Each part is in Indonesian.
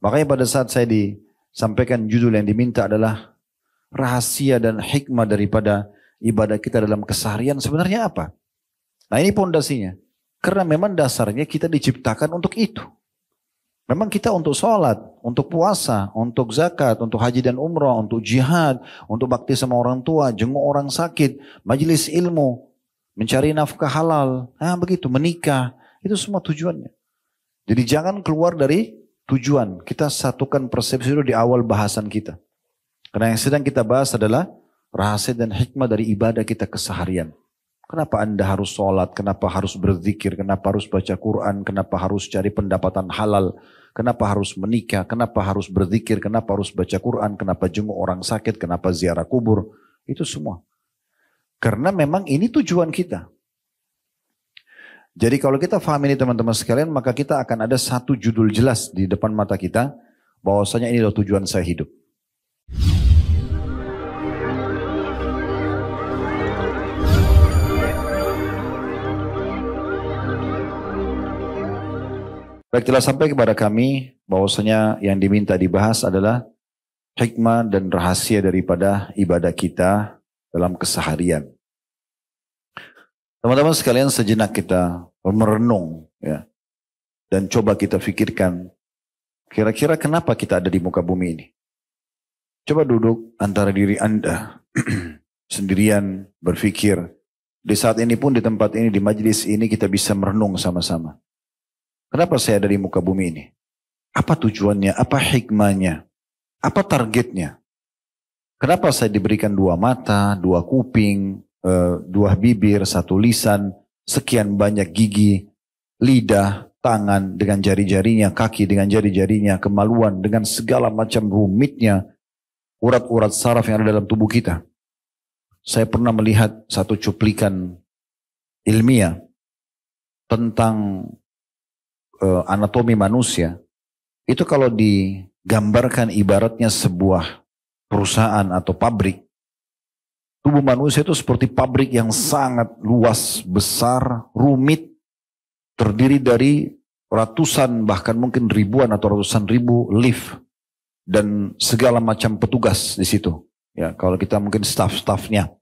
Makanya pada saat saya disampaikan judul yang diminta adalah rahasia dan hikmah daripada ibadah kita dalam keseharian sebenarnya apa? Nah ini pondasinya. Karena memang dasarnya kita diciptakan untuk itu. Memang kita untuk sholat, untuk puasa, untuk zakat, untuk haji dan umrah, untuk jihad, untuk bakti sama orang tua, jenguk orang sakit, majelis ilmu, mencari nafkah halal, nah begitu, menikah. Itu semua tujuannya. Jadi jangan keluar dari tujuan. Kita satukan persepsi itu di awal bahasan kita. Karena yang sedang kita bahas adalah rahasia dan hikmah dari ibadah kita keseharian. Kenapa anda harus sholat, kenapa harus berzikir, kenapa harus baca Quran, kenapa harus cari pendapatan halal, kenapa harus menikah, kenapa harus berzikir, kenapa harus baca Quran, kenapa jenguk orang sakit, kenapa ziarah kubur. Itu semua. Karena memang ini tujuan kita. Jadi kalau kita paham ini teman-teman sekalian, maka kita akan ada satu judul jelas di depan mata kita, bahwasanya ini adalah tujuan saya hidup. Baik telah sampai kepada kami bahwasanya yang diminta dibahas adalah hikmah dan rahasia daripada ibadah kita dalam keseharian. Teman-teman sekalian sejenak kita merenung ya. Dan coba kita pikirkan kira-kira kenapa kita ada di muka bumi ini. Coba duduk antara diri Anda sendirian berpikir. Di saat ini pun di tempat ini di majelis ini kita bisa merenung sama-sama. Kenapa saya ada di muka bumi ini? Apa tujuannya? Apa hikmahnya? Apa targetnya? Kenapa saya diberikan dua mata, dua kuping, Eh, dua bibir, satu lisan, sekian banyak gigi, lidah, tangan dengan jari-jarinya, kaki dengan jari-jarinya, kemaluan dengan segala macam rumitnya urat-urat saraf yang ada dalam tubuh kita. Saya pernah melihat satu cuplikan ilmiah tentang uh, anatomi manusia. Itu kalau digambarkan ibaratnya sebuah perusahaan atau pabrik Tubuh manusia itu seperti pabrik yang sangat luas, besar, rumit, terdiri dari ratusan bahkan mungkin ribuan atau ratusan ribu lift dan segala macam petugas di situ. Ya, kalau kita mungkin staff-staffnya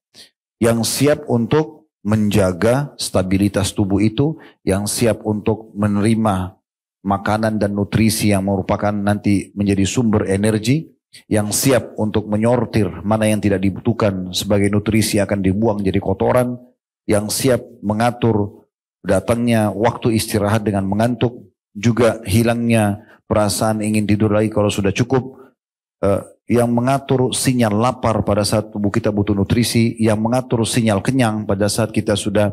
yang siap untuk menjaga stabilitas tubuh itu, yang siap untuk menerima makanan dan nutrisi yang merupakan nanti menjadi sumber energi, yang siap untuk menyortir mana yang tidak dibutuhkan sebagai nutrisi akan dibuang jadi kotoran, yang siap mengatur datangnya waktu istirahat dengan mengantuk, juga hilangnya perasaan ingin tidur lagi kalau sudah cukup, eh, yang mengatur sinyal lapar pada saat tubuh kita butuh nutrisi, yang mengatur sinyal kenyang pada saat kita sudah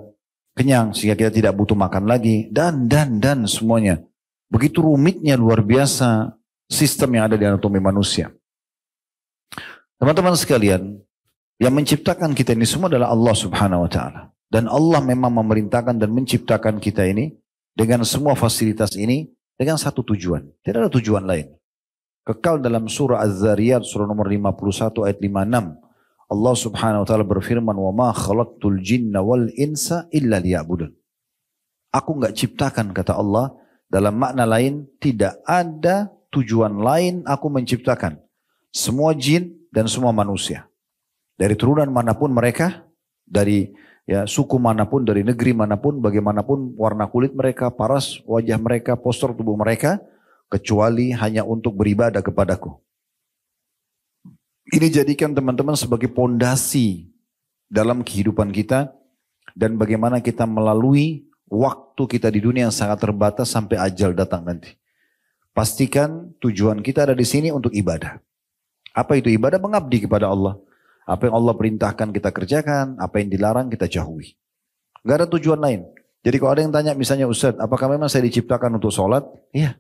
kenyang sehingga kita tidak butuh makan lagi dan dan dan semuanya. Begitu rumitnya luar biasa sistem yang ada di anatomi manusia. Teman-teman sekalian, yang menciptakan kita ini semua adalah Allah Subhanahu wa taala. Dan Allah memang memerintahkan dan menciptakan kita ini dengan semua fasilitas ini dengan satu tujuan. Tidak ada tujuan lain. Kekal dalam surah Az-Zariyat surah nomor 51 ayat 56. Allah Subhanahu wa taala berfirman, "Wa ma khalaqtul jinna wal insa illa liya'budun." Aku enggak ciptakan kata Allah dalam makna lain tidak ada tujuan lain aku menciptakan. Semua jin, dan semua manusia. Dari turunan manapun mereka, dari ya suku manapun, dari negeri manapun, bagaimanapun warna kulit mereka, paras wajah mereka, postur tubuh mereka, kecuali hanya untuk beribadah kepadaku. Ini jadikan teman-teman sebagai pondasi dalam kehidupan kita dan bagaimana kita melalui waktu kita di dunia yang sangat terbatas sampai ajal datang nanti. Pastikan tujuan kita ada di sini untuk ibadah. Apa itu ibadah? Mengabdi kepada Allah. Apa yang Allah perintahkan kita kerjakan, apa yang dilarang kita jauhi. Gak ada tujuan lain. Jadi kalau ada yang tanya misalnya Ustaz, apakah memang saya diciptakan untuk sholat? Iya.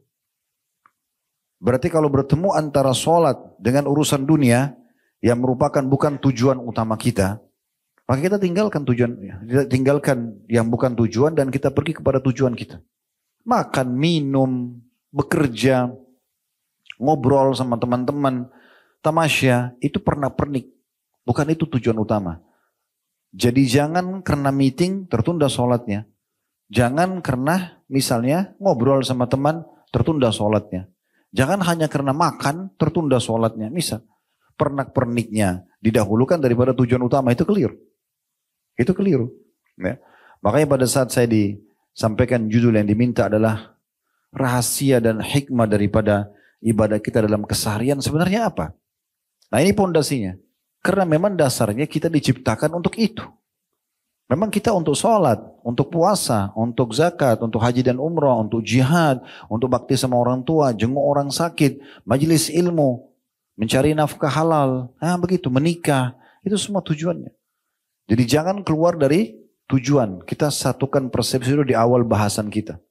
Berarti kalau bertemu antara sholat dengan urusan dunia yang merupakan bukan tujuan utama kita, maka kita tinggalkan tujuan, tinggalkan yang bukan tujuan dan kita pergi kepada tujuan kita. Makan, minum, bekerja, ngobrol sama teman-teman, tamasya itu pernah pernik. Bukan itu tujuan utama. Jadi jangan karena meeting tertunda sholatnya. Jangan karena misalnya ngobrol sama teman tertunda sholatnya. Jangan hanya karena makan tertunda sholatnya. Misal pernak-perniknya didahulukan daripada tujuan utama itu keliru. Itu keliru. Ya. Makanya pada saat saya disampaikan judul yang diminta adalah rahasia dan hikmah daripada ibadah kita dalam keseharian sebenarnya apa? Nah ini pondasinya. Karena memang dasarnya kita diciptakan untuk itu. Memang kita untuk sholat, untuk puasa, untuk zakat, untuk haji dan umrah, untuk jihad, untuk bakti sama orang tua, jenguk orang sakit, majelis ilmu, mencari nafkah halal, nah begitu, menikah. Itu semua tujuannya. Jadi jangan keluar dari tujuan. Kita satukan persepsi itu di awal bahasan kita.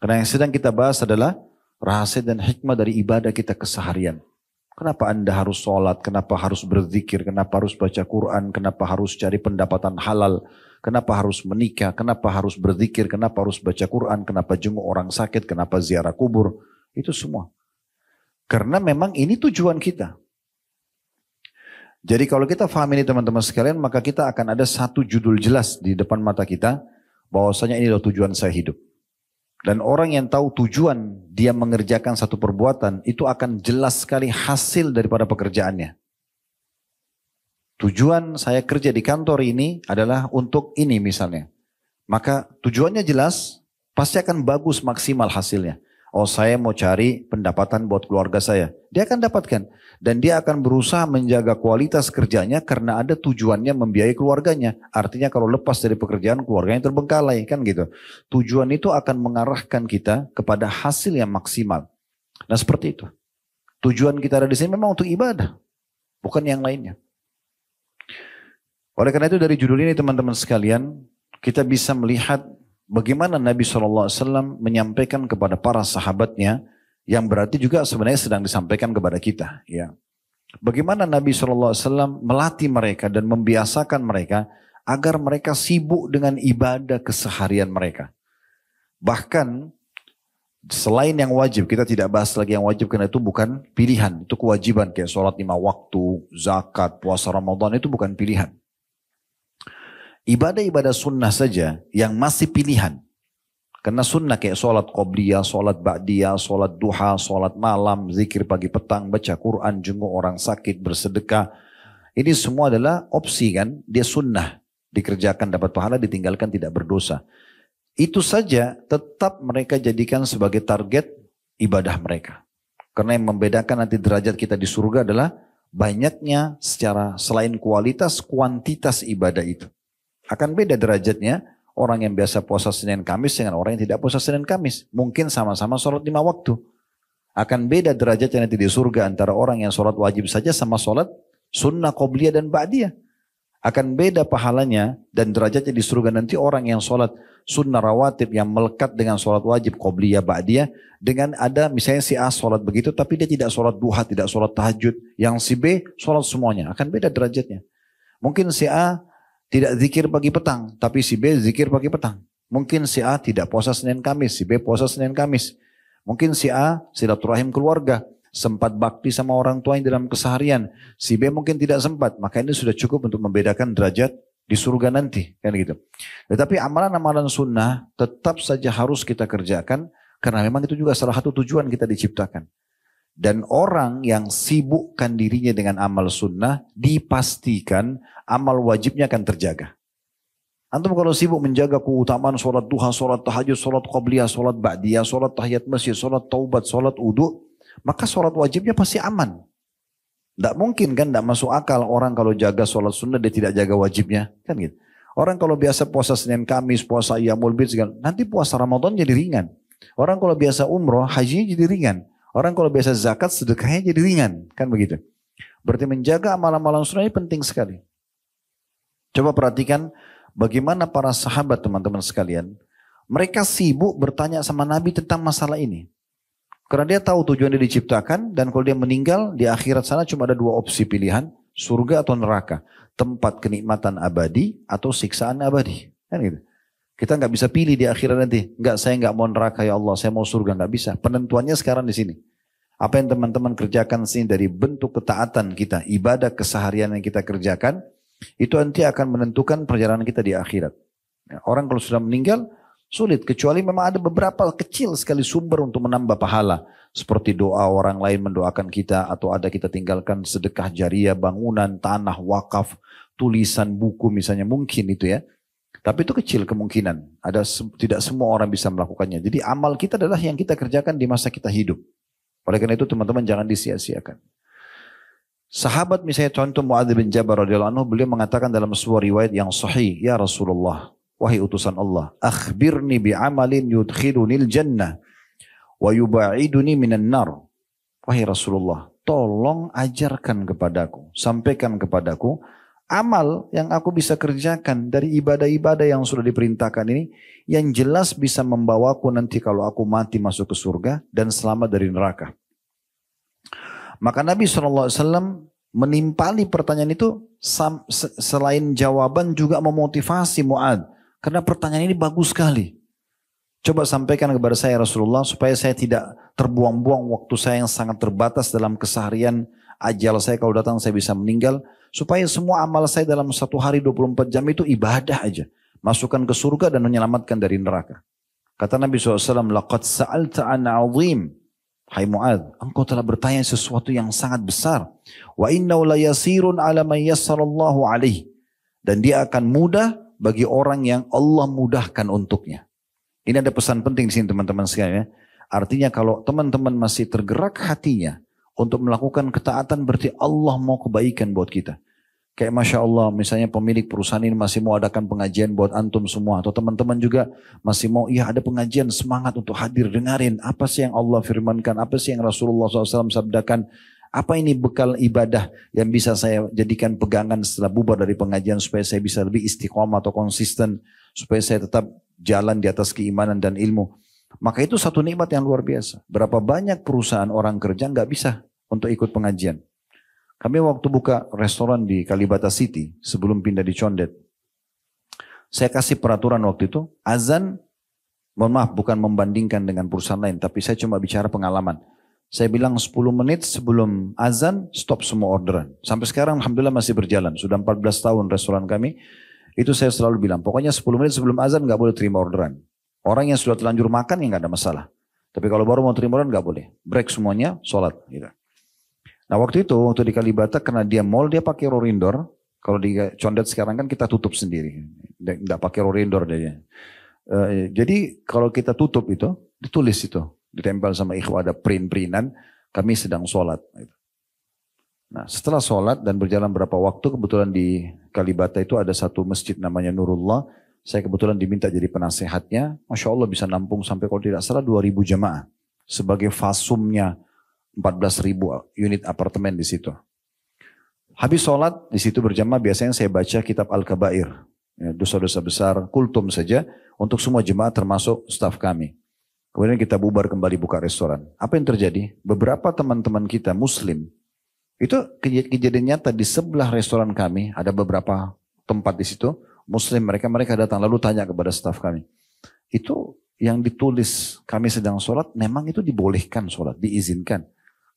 Karena yang sedang kita bahas adalah rahasia dan hikmah dari ibadah kita keseharian. Kenapa Anda harus sholat? Kenapa harus berzikir? Kenapa harus baca Quran? Kenapa harus cari pendapatan halal? Kenapa harus menikah? Kenapa harus berzikir? Kenapa harus baca Quran? Kenapa jenguk orang sakit? Kenapa ziarah kubur? Itu semua. Karena memang ini tujuan kita. Jadi kalau kita paham ini teman-teman sekalian, maka kita akan ada satu judul jelas di depan mata kita, bahwasanya ini adalah tujuan saya hidup. Dan orang yang tahu tujuan dia mengerjakan satu perbuatan itu akan jelas sekali hasil daripada pekerjaannya. Tujuan saya kerja di kantor ini adalah untuk ini misalnya. Maka tujuannya jelas, pasti akan bagus maksimal hasilnya. Oh saya mau cari pendapatan buat keluarga saya. Dia akan dapatkan. Dan dia akan berusaha menjaga kualitas kerjanya karena ada tujuannya membiayai keluarganya. Artinya kalau lepas dari pekerjaan keluarganya terbengkalai kan gitu. Tujuan itu akan mengarahkan kita kepada hasil yang maksimal. Nah seperti itu. Tujuan kita ada di sini memang untuk ibadah. Bukan yang lainnya. Oleh karena itu dari judul ini teman-teman sekalian, kita bisa melihat bagaimana Nabi SAW menyampaikan kepada para sahabatnya yang berarti juga sebenarnya sedang disampaikan kepada kita. Ya. Bagaimana Nabi SAW melatih mereka dan membiasakan mereka agar mereka sibuk dengan ibadah keseharian mereka. Bahkan selain yang wajib, kita tidak bahas lagi yang wajib karena itu bukan pilihan, itu kewajiban kayak sholat lima waktu, zakat, puasa Ramadan itu bukan pilihan. Ibadah-ibadah sunnah saja yang masih pilihan. Karena sunnah kayak sholat qobliyah, sholat ba'diyah, sholat duha, sholat malam, zikir pagi petang, baca Quran, jenguk orang sakit, bersedekah. Ini semua adalah opsi kan, dia sunnah. Dikerjakan dapat pahala, ditinggalkan tidak berdosa. Itu saja tetap mereka jadikan sebagai target ibadah mereka. Karena yang membedakan nanti derajat kita di surga adalah banyaknya secara selain kualitas, kuantitas ibadah itu. Akan beda derajatnya orang yang biasa puasa Senin Kamis dengan orang yang tidak puasa Senin Kamis. Mungkin sama-sama sholat lima waktu. Akan beda derajatnya nanti di surga antara orang yang sholat wajib saja sama sholat sunnah qobliyah dan ba'diyah. Akan beda pahalanya dan derajatnya di surga nanti orang yang sholat sunnah rawatib yang melekat dengan sholat wajib qobliyah ba'diyah. Dengan ada misalnya si A sholat begitu tapi dia tidak sholat duha, tidak sholat tahajud. Yang si B sholat semuanya. Akan beda derajatnya. Mungkin si A tidak zikir pagi petang, tapi si B zikir pagi petang. Mungkin si A tidak puasa Senin Kamis, si B puasa Senin Kamis. Mungkin si A silaturahim keluarga, sempat bakti sama orang tua yang dalam keseharian. Si B mungkin tidak sempat, maka ini sudah cukup untuk membedakan derajat di surga nanti, kan gitu. Tetapi amalan-amalan sunnah tetap saja harus kita kerjakan karena memang itu juga salah satu tujuan kita diciptakan. Dan orang yang sibukkan dirinya dengan amal sunnah dipastikan amal wajibnya akan terjaga. Antum kalau sibuk menjaga keutamaan sholat duha, sholat tahajud, sholat qabliyah, sholat ba'diyah, sholat tahiyat masjid, sholat taubat, sholat udu, maka sholat wajibnya pasti aman. Tidak mungkin kan tidak masuk akal orang kalau jaga sholat sunnah dia tidak jaga wajibnya. Kan gitu. Orang kalau biasa puasa Senin Kamis, puasa Iyamul Bid, nanti puasa Ramadan jadi ringan. Orang kalau biasa umroh, hajinya jadi ringan. Orang kalau biasa zakat sedekahnya jadi ringan, kan begitu. Berarti menjaga amalan-amalan sunnah ini penting sekali. Coba perhatikan bagaimana para sahabat teman-teman sekalian. Mereka sibuk bertanya sama Nabi tentang masalah ini. Karena dia tahu tujuan dia diciptakan dan kalau dia meninggal di akhirat sana cuma ada dua opsi pilihan. Surga atau neraka. Tempat kenikmatan abadi atau siksaan abadi. Kan gitu. Kita nggak bisa pilih di akhirat nanti. Nggak, saya nggak mau neraka ya Allah, saya mau surga nggak bisa. Penentuannya sekarang di sini. Apa yang teman-teman kerjakan sini dari bentuk ketaatan kita, ibadah keseharian yang kita kerjakan, itu nanti akan menentukan perjalanan kita di akhirat. Ya, orang kalau sudah meninggal, sulit. Kecuali memang ada beberapa kecil sekali sumber untuk menambah pahala. Seperti doa orang lain mendoakan kita, atau ada kita tinggalkan sedekah jariah, bangunan, tanah, wakaf, tulisan, buku misalnya. Mungkin itu ya. Tapi itu kecil kemungkinan. Ada se tidak semua orang bisa melakukannya. Jadi amal kita adalah yang kita kerjakan di masa kita hidup. Oleh karena itu teman-teman jangan disia-siakan. Sahabat misalnya contoh Muadz bin Jabal radhiyallahu anhu beliau mengatakan dalam sebuah riwayat yang sahih, "Ya Rasulullah, wahai utusan Allah, akhbirni bi amalin yudkhilunil jannah wa yubaiduni minan nar." Wahai Rasulullah, tolong ajarkan kepadaku, sampaikan kepadaku amal yang aku bisa kerjakan dari ibadah-ibadah yang sudah diperintahkan ini yang jelas bisa membawaku nanti kalau aku mati masuk ke surga dan selamat dari neraka. Maka Nabi SAW menimpali pertanyaan itu selain jawaban juga memotivasi Mu'ad. Karena pertanyaan ini bagus sekali. Coba sampaikan kepada saya Rasulullah supaya saya tidak terbuang-buang waktu saya yang sangat terbatas dalam keseharian ajal saya kalau datang saya bisa meninggal Supaya semua amal saya dalam satu hari 24 jam itu ibadah aja. Masukkan ke surga dan menyelamatkan dari neraka. Kata Nabi SAW, Laqad sa'alta an azim. Hai Mu'ad, engkau telah bertanya sesuatu yang sangat besar. Wa innau la yasirun ala man yassarallahu alaih. Dan dia akan mudah bagi orang yang Allah mudahkan untuknya. Ini ada pesan penting di sini teman-teman sekalian ya. Artinya kalau teman-teman masih tergerak hatinya untuk melakukan ketaatan berarti Allah mau kebaikan buat kita. Kayak Masya Allah misalnya pemilik perusahaan ini masih mau adakan pengajian buat antum semua. Atau teman-teman juga masih mau ya ada pengajian semangat untuk hadir dengarin. Apa sih yang Allah firmankan, apa sih yang Rasulullah SAW sabdakan. Apa ini bekal ibadah yang bisa saya jadikan pegangan setelah bubar dari pengajian supaya saya bisa lebih istiqomah atau konsisten. Supaya saya tetap jalan di atas keimanan dan ilmu. Maka itu satu nikmat yang luar biasa. Berapa banyak perusahaan orang kerja nggak bisa untuk ikut pengajian. Kami waktu buka restoran di Kalibata City sebelum pindah di Condet. Saya kasih peraturan waktu itu, azan, mohon maaf bukan membandingkan dengan perusahaan lain, tapi saya cuma bicara pengalaman. Saya bilang 10 menit sebelum azan stop semua orderan. Sampai sekarang Alhamdulillah masih berjalan. Sudah 14 tahun restoran kami. Itu saya selalu bilang, pokoknya 10 menit sebelum azan nggak boleh terima orderan. Orang yang sudah telanjur makan ya nggak ada masalah. Tapi kalau baru mau orang nggak boleh. Break semuanya, sholat. Gitu. Nah waktu itu, waktu di Kalibata karena dia mall dia pakai rorindor. Kalau di Condet sekarang kan kita tutup sendiri. Nggak pakai rorindor dia. E, jadi kalau kita tutup itu, ditulis itu. Ditempel sama ikhwa ada print-printan, kami sedang sholat. Gitu. Nah setelah sholat dan berjalan berapa waktu, kebetulan di Kalibata itu ada satu masjid namanya Nurullah saya kebetulan diminta jadi penasehatnya. Masya Allah bisa nampung sampai kalau tidak salah 2000 jemaah. Sebagai fasumnya 14.000 unit apartemen di situ. Habis sholat di situ berjamaah biasanya saya baca kitab Al-Kabair. Ya, dosa-dosa besar, kultum saja untuk semua jemaah termasuk staf kami. Kemudian kita bubar kembali buka restoran. Apa yang terjadi? Beberapa teman-teman kita muslim, itu kejadian nyata di sebelah restoran kami, ada beberapa tempat di situ, muslim mereka mereka datang lalu tanya kepada staf kami itu yang ditulis kami sedang sholat memang itu dibolehkan sholat diizinkan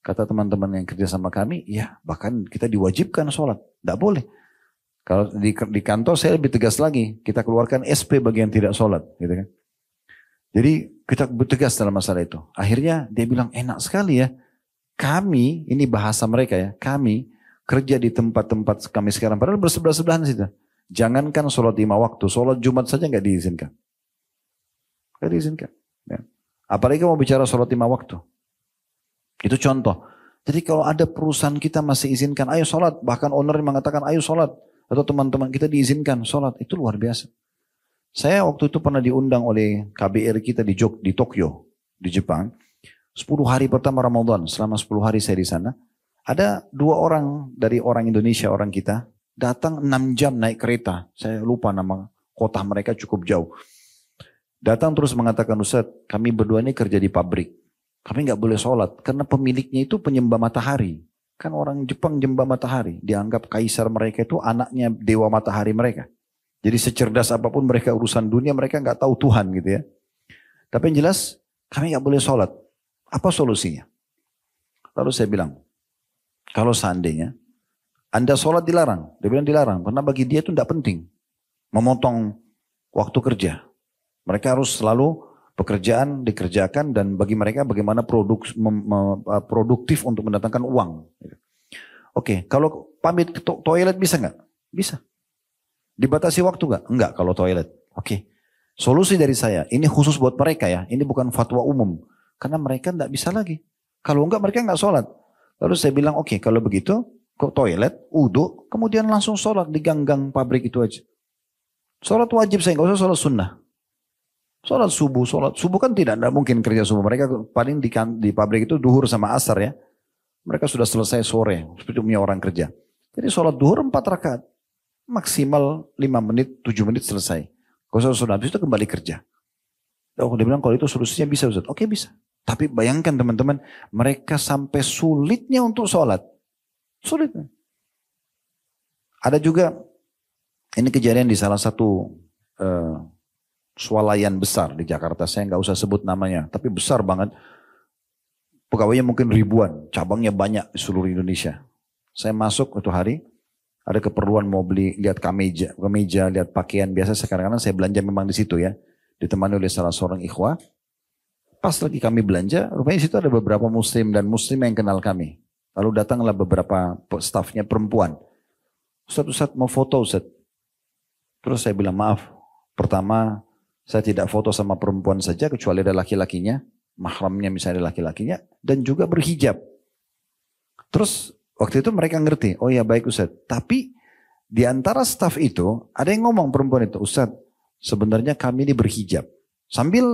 kata teman-teman yang kerja sama kami ya bahkan kita diwajibkan sholat tidak boleh kalau di, di kantor saya lebih tegas lagi kita keluarkan SP bagi yang tidak sholat gitu kan jadi kita bertegas dalam masalah itu akhirnya dia bilang enak sekali ya kami ini bahasa mereka ya kami kerja di tempat-tempat kami sekarang padahal bersebelah-sebelahan situ Jangankan sholat lima waktu, sholat Jumat saja nggak diizinkan. Nggak diizinkan. Ya. Apalagi mau bicara sholat lima waktu. Itu contoh. Jadi kalau ada perusahaan kita masih izinkan, ayo sholat. Bahkan owner mengatakan, ayo sholat. Atau teman-teman kita diizinkan sholat. Itu luar biasa. Saya waktu itu pernah diundang oleh KBR kita di, Jok di Tokyo, di Jepang. 10 hari pertama Ramadan, selama 10 hari saya di sana. Ada dua orang dari orang Indonesia, orang kita, Datang 6 jam naik kereta. Saya lupa nama kota mereka cukup jauh. Datang terus mengatakan Ustaz, kami berdua ini kerja di pabrik. Kami nggak boleh sholat karena pemiliknya itu penyembah matahari. Kan orang Jepang jembah matahari. Dianggap kaisar mereka itu anaknya dewa matahari mereka. Jadi secerdas apapun mereka urusan dunia mereka nggak tahu Tuhan gitu ya. Tapi yang jelas kami nggak boleh sholat. Apa solusinya? Lalu saya bilang, kalau seandainya anda sholat dilarang. Dia bilang dilarang. Karena bagi dia itu tidak penting. Memotong waktu kerja. Mereka harus selalu pekerjaan dikerjakan dan bagi mereka bagaimana produk, produktif untuk mendatangkan uang. Oke, kalau pamit ke to toilet bisa nggak? Bisa. Dibatasi waktu nggak? Enggak kalau toilet. Oke. Solusi dari saya, ini khusus buat mereka ya. Ini bukan fatwa umum. Karena mereka nggak bisa lagi. Kalau enggak mereka nggak sholat. Lalu saya bilang, oke kalau begitu ke toilet, uduk, kemudian langsung sholat di ganggang pabrik itu aja. Sholat wajib saya, nggak usah sholat sunnah. Sholat subuh, sholat subuh kan tidak, tidak mungkin kerja subuh. Mereka paling di, kan-, di pabrik itu duhur sama asar ya. Mereka sudah selesai sore, seperti punya orang kerja. Jadi sholat duhur empat rakaat. Maksimal lima menit, tujuh menit selesai. Kalau sholat sunnah, habis itu kembali kerja. Oh, dia bilang kalau itu solusinya bisa Ustaz. Oke bisa. Tapi bayangkan teman-teman, mereka sampai sulitnya untuk sholat. Sulit. Ada juga ini kejadian di salah satu uh, swalayan besar di Jakarta. Saya nggak usah sebut namanya, tapi besar banget. Pegawainya mungkin ribuan, cabangnya banyak di seluruh Indonesia. Saya masuk itu hari, ada keperluan mau beli lihat kemeja, kemeja, lihat pakaian biasa sekarang kan saya belanja memang di situ ya. Ditemani oleh salah seorang ikhwah. Pas lagi kami belanja, rupanya situ ada beberapa muslim dan muslim yang kenal kami. Lalu datanglah beberapa stafnya perempuan. Ustaz, Ustaz mau foto Ustaz. Terus saya bilang maaf. Pertama saya tidak foto sama perempuan saja kecuali ada laki-lakinya. Mahramnya misalnya ada laki-lakinya. Dan juga berhijab. Terus waktu itu mereka ngerti. Oh ya baik Ustaz. Tapi di antara staf itu ada yang ngomong perempuan itu. Ustaz sebenarnya kami ini berhijab. Sambil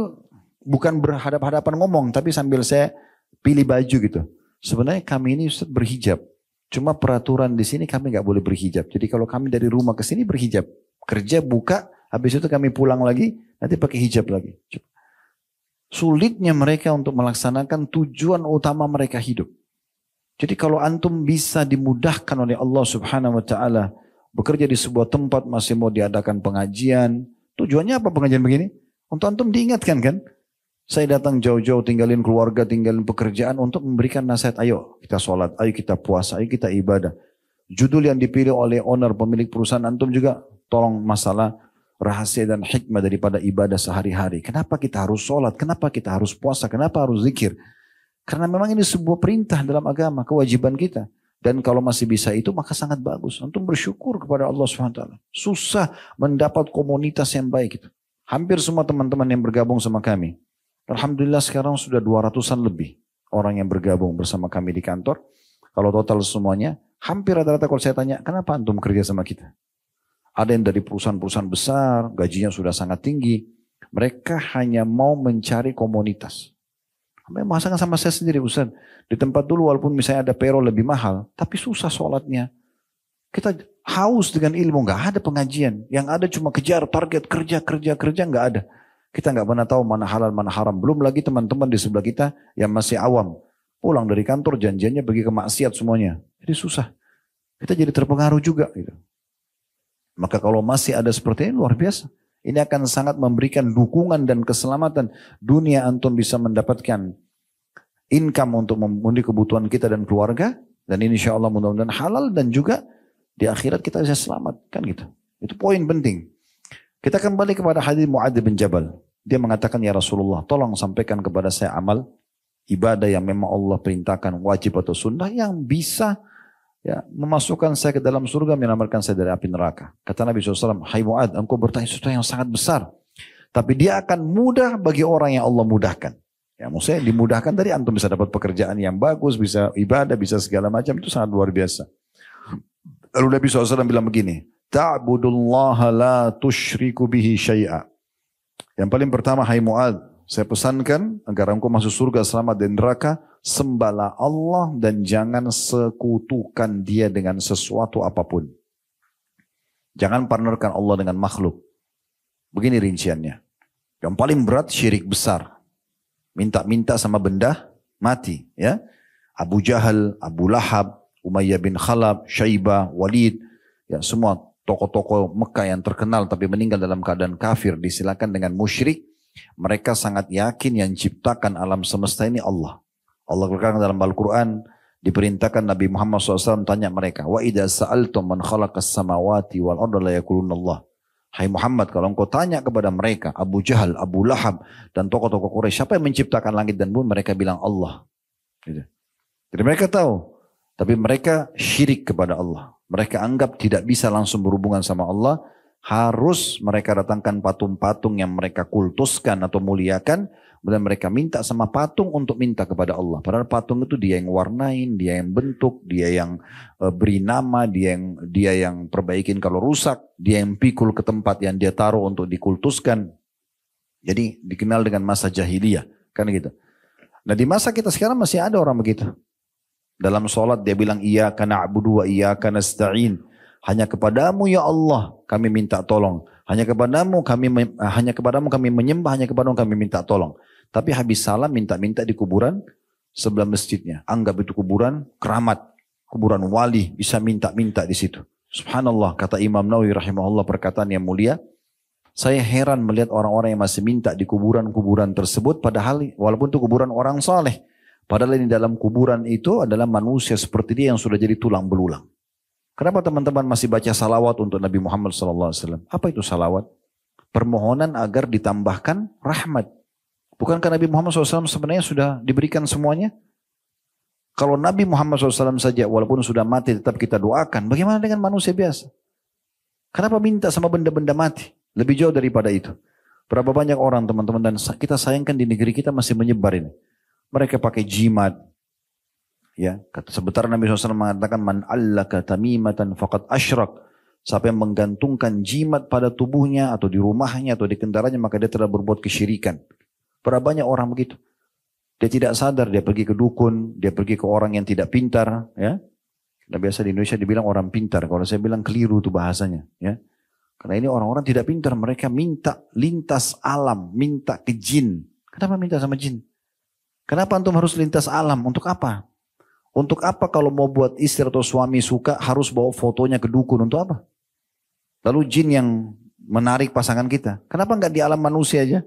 bukan berhadap-hadapan ngomong tapi sambil saya pilih baju gitu. Sebenarnya kami ini Ustaz berhijab. Cuma peraturan di sini kami nggak boleh berhijab. Jadi kalau kami dari rumah ke sini berhijab. Kerja buka, habis itu kami pulang lagi, nanti pakai hijab lagi. Sulitnya mereka untuk melaksanakan tujuan utama mereka hidup. Jadi kalau antum bisa dimudahkan oleh Allah subhanahu wa ta'ala bekerja di sebuah tempat masih mau diadakan pengajian. Tujuannya apa pengajian begini? Untuk antum diingatkan kan? Saya datang jauh-jauh tinggalin keluarga, tinggalin pekerjaan untuk memberikan nasihat. Ayo kita sholat, ayo kita puasa, ayo kita ibadah. Judul yang dipilih oleh owner pemilik perusahaan antum juga tolong masalah rahasia dan hikmah daripada ibadah sehari-hari. Kenapa kita harus sholat? Kenapa kita harus puasa? Kenapa harus zikir? Karena memang ini sebuah perintah dalam agama, kewajiban kita. Dan kalau masih bisa itu maka sangat bagus. Antum bersyukur kepada Allah SWT. Susah mendapat komunitas yang baik. Hampir semua teman-teman yang bergabung sama kami. Alhamdulillah sekarang sudah 200-an lebih orang yang bergabung bersama kami di kantor. Kalau total semuanya, hampir rata-rata kalau saya tanya, kenapa antum kerja sama kita? Ada yang dari perusahaan-perusahaan besar, gajinya sudah sangat tinggi. Mereka hanya mau mencari komunitas. Sampai masakan sama saya sendiri, Ustaz. Di tempat dulu walaupun misalnya ada pero lebih mahal, tapi susah sholatnya. Kita haus dengan ilmu, nggak ada pengajian. Yang ada cuma kejar target, kerja, kerja, kerja, nggak ada. Kita nggak pernah tahu mana halal, mana haram. Belum lagi teman-teman di sebelah kita yang masih awam. Pulang dari kantor janjiannya pergi ke maksiat semuanya. Jadi susah. Kita jadi terpengaruh juga. Gitu. Maka kalau masih ada seperti ini luar biasa. Ini akan sangat memberikan dukungan dan keselamatan. Dunia antum bisa mendapatkan income untuk memenuhi kebutuhan kita dan keluarga. Dan ini insya Allah mudah-mudahan halal dan juga di akhirat kita bisa selamat. Kan gitu. Itu poin penting. Kita kembali kepada hadis Muad bin Jabal. Dia mengatakan, Ya Rasulullah, tolong sampaikan kepada saya amal ibadah yang memang Allah perintahkan wajib atau sunnah yang bisa ya, memasukkan saya ke dalam surga, menyelamatkan saya dari api neraka. Kata Nabi SAW, Hai Muad, engkau bertanya sesuatu yang sangat besar. Tapi dia akan mudah bagi orang yang Allah mudahkan. Ya, maksudnya dimudahkan tadi antum bisa dapat pekerjaan yang bagus, bisa ibadah, bisa segala macam itu sangat luar biasa. Lalu Nabi SAW bilang begini, ta'budullaha la tushriku bihi syai'a. Yang paling pertama hai Muad, saya pesankan agar engkau masuk surga selamat dan neraka, sembahlah Allah dan jangan sekutukan dia dengan sesuatu apapun. Jangan partnerkan Allah dengan makhluk. Begini rinciannya. Yang paling berat syirik besar. Minta-minta sama benda mati, ya. Abu Jahal, Abu Lahab, Umayyah bin Khalab, Syaibah, Walid, ya semua tokoh-tokoh Mekah yang terkenal tapi meninggal dalam keadaan kafir disilakan dengan musyrik, mereka sangat yakin yang ciptakan alam semesta ini Allah. Allah berkata dalam Al-Quran, diperintahkan Nabi Muhammad SAW tanya mereka, Wa idha sa'altum man khalaqas samawati wal arda la Allah. Hai Muhammad, kalau engkau tanya kepada mereka, Abu Jahal, Abu Lahab, dan tokoh-tokoh Quraisy, siapa yang menciptakan langit dan bumi? Mereka bilang Allah. Gitu. Jadi mereka tahu, tapi mereka syirik kepada Allah. Mereka anggap tidak bisa langsung berhubungan sama Allah. Harus mereka datangkan patung-patung yang mereka kultuskan atau muliakan. Kemudian mereka minta sama patung untuk minta kepada Allah. Padahal patung itu dia yang warnain, dia yang bentuk, dia yang e, beri nama, dia yang dia yang perbaikin kalau rusak, dia yang pikul ke tempat yang dia taruh untuk dikultuskan. Jadi dikenal dengan masa jahiliyah, kan gitu. Nah di masa kita sekarang masih ada orang begitu. Dalam sholat dia bilang, Iya karena abdu wa iya karena stain Hanya kepadamu ya Allah kami minta tolong. Hanya kepadamu kami hanya kepadamu kami menyembah, hanya kepadamu kami minta tolong. Tapi habis salam minta-minta di kuburan sebelah masjidnya. Anggap itu kuburan keramat, kuburan wali, bisa minta-minta di situ. Subhanallah kata Imam Nawawi rahimahullah perkataan yang mulia. Saya heran melihat orang-orang yang masih minta di kuburan-kuburan tersebut padahal walaupun itu kuburan orang saleh. Padahal yang di dalam kuburan itu adalah manusia seperti dia yang sudah jadi tulang belulang. Kenapa teman-teman masih baca salawat untuk Nabi Muhammad SAW? Apa itu salawat? Permohonan agar ditambahkan rahmat. Bukankah Nabi Muhammad SAW sebenarnya sudah diberikan semuanya? Kalau Nabi Muhammad SAW saja walaupun sudah mati tetap kita doakan. Bagaimana dengan manusia biasa? Kenapa minta sama benda-benda mati? Lebih jauh daripada itu. Berapa banyak orang teman-teman dan kita sayangkan di negeri kita masih menyebar ini. Mereka pakai jimat. Ya, kata sebentar Nabi SAW mengatakan man allaka tamimatan faqad asyrak. Siapa yang menggantungkan jimat pada tubuhnya atau di rumahnya atau di kendaraannya maka dia telah berbuat kesyirikan. Berapa banyak orang begitu. Dia tidak sadar, dia pergi ke dukun, dia pergi ke orang yang tidak pintar, ya. dan biasa di Indonesia dibilang orang pintar, kalau saya bilang keliru tu bahasanya, ya. Karena ini orang-orang tidak pintar, mereka minta lintas alam, minta ke jin. Kenapa minta sama jin? Kenapa antum harus lintas alam? Untuk apa? Untuk apa kalau mau buat istri atau suami suka harus bawa fotonya ke dukun? Untuk apa? Lalu jin yang menarik pasangan kita. Kenapa nggak di alam manusia aja?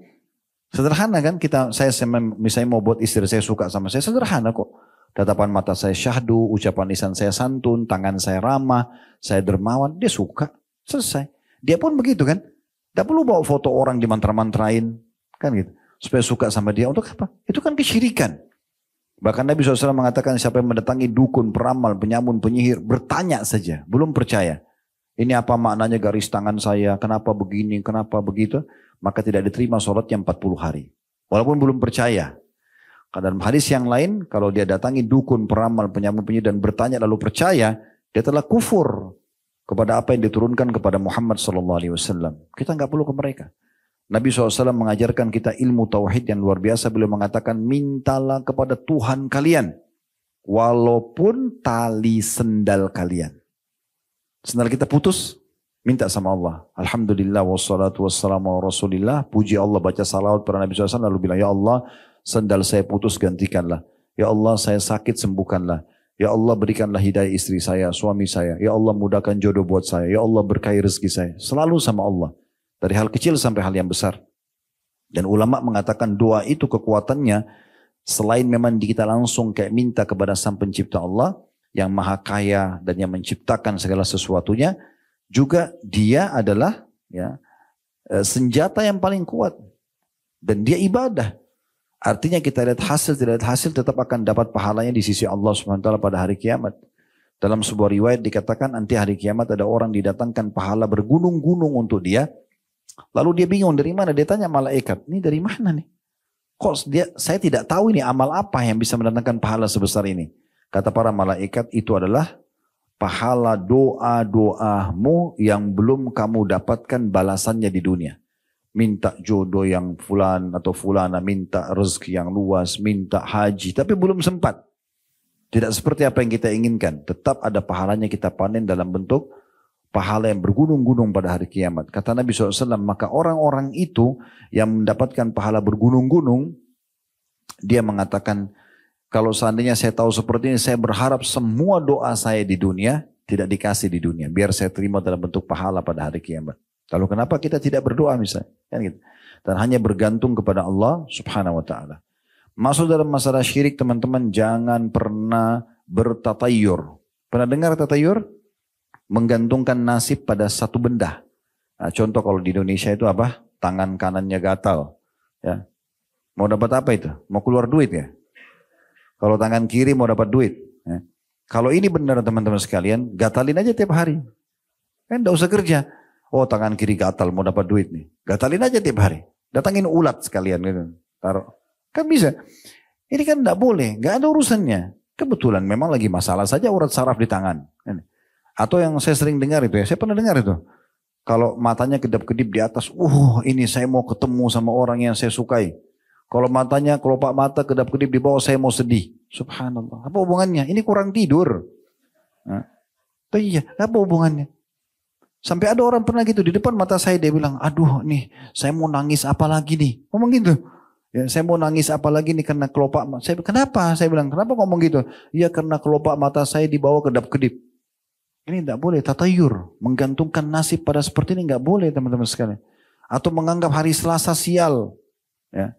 Sederhana kan kita saya misalnya mau buat istri saya suka sama saya sederhana kok. Tatapan mata saya syahdu, ucapan lisan saya santun, tangan saya ramah, saya dermawan, dia suka. Selesai. Dia pun begitu kan? Tidak perlu bawa foto orang di mantra mantrain Kan gitu supaya suka sama dia. Untuk apa? Itu kan kesyirikan. Bahkan Nabi SAW mengatakan siapa yang mendatangi dukun, peramal, penyamun, penyihir, bertanya saja, belum percaya. Ini apa maknanya garis tangan saya, kenapa begini, kenapa begitu. Maka tidak diterima sholatnya 40 hari. Walaupun belum percaya. Dalam hadis yang lain, kalau dia datangi dukun, peramal, penyamun, penyihir dan bertanya lalu percaya, dia telah kufur kepada apa yang diturunkan kepada Muhammad SAW. Kita nggak perlu ke mereka. Nabi SAW mengajarkan kita ilmu tauhid yang luar biasa. Beliau mengatakan, mintalah kepada Tuhan kalian. Walaupun tali sendal kalian. Sendal kita putus, minta sama Allah. Alhamdulillah wassalatu wassalamu wa rasulillah. Puji Allah baca salawat pada Nabi SAW lalu bilang, Ya Allah sendal saya putus gantikanlah. Ya Allah saya sakit sembuhkanlah. Ya Allah berikanlah hidayah istri saya, suami saya. Ya Allah mudahkan jodoh buat saya. Ya Allah berkahi rezeki saya. Selalu sama Allah. Dari hal kecil sampai hal yang besar. Dan ulama mengatakan doa itu kekuatannya selain memang kita langsung kayak minta kepada sang pencipta Allah yang maha kaya dan yang menciptakan segala sesuatunya juga dia adalah ya eh, senjata yang paling kuat dan dia ibadah Artinya kita lihat hasil, tidak lihat hasil tetap akan dapat pahalanya di sisi Allah SWT pada hari kiamat. Dalam sebuah riwayat dikatakan nanti hari kiamat ada orang didatangkan pahala bergunung-gunung untuk dia Lalu dia bingung dari mana? Dia tanya malaikat, ini dari mana nih? Kok dia, saya tidak tahu ini amal apa yang bisa mendatangkan pahala sebesar ini. Kata para malaikat itu adalah pahala doa-doamu yang belum kamu dapatkan balasannya di dunia. Minta jodoh yang fulan atau fulana, minta rezeki yang luas, minta haji, tapi belum sempat. Tidak seperti apa yang kita inginkan. Tetap ada pahalanya kita panen dalam bentuk pahala yang bergunung-gunung pada hari kiamat. Kata Nabi SAW, maka orang-orang itu yang mendapatkan pahala bergunung-gunung, dia mengatakan, kalau seandainya saya tahu seperti ini, saya berharap semua doa saya di dunia tidak dikasih di dunia. Biar saya terima dalam bentuk pahala pada hari kiamat. Lalu kenapa kita tidak berdoa misalnya? Kan gitu. Dan hanya bergantung kepada Allah subhanahu wa ta'ala. Masuk dalam masalah syirik teman-teman jangan pernah bertatayur. Pernah dengar tatayur? menggantungkan nasib pada satu benda. Nah, contoh kalau di Indonesia itu apa? Tangan kanannya gatal. Ya. Mau dapat apa itu? Mau keluar duit ya? Kalau tangan kiri mau dapat duit. Ya. Kalau ini benar teman-teman sekalian, gatalin aja tiap hari. Kan tidak usah kerja. Oh tangan kiri gatal mau dapat duit nih. Gatalin aja tiap hari. Datangin ulat sekalian gitu. Taruh. Kan bisa. Ini kan tidak boleh. Gak ada urusannya. Kebetulan memang lagi masalah saja urat saraf di tangan. Atau yang saya sering dengar itu ya, saya pernah dengar itu. Kalau matanya kedap-kedip di atas, uh ini saya mau ketemu sama orang yang saya sukai. Kalau matanya, kelopak mata kedap-kedip di bawah, saya mau sedih. Subhanallah. Apa hubungannya? Ini kurang tidur. Nah, itu iya, apa hubungannya? Sampai ada orang pernah gitu di depan mata saya dia bilang, aduh nih saya mau nangis apa lagi nih? Ngomong gitu. Ya, saya mau nangis apa lagi nih karena kelopak mata. Saya, kenapa? Saya bilang, kenapa ngomong gitu? Iya karena kelopak mata saya dibawa kedap-kedip. Ini tidak boleh tatayur. Menggantungkan nasib pada seperti ini nggak boleh teman-teman sekalian. Atau menganggap hari Selasa sial. Ya.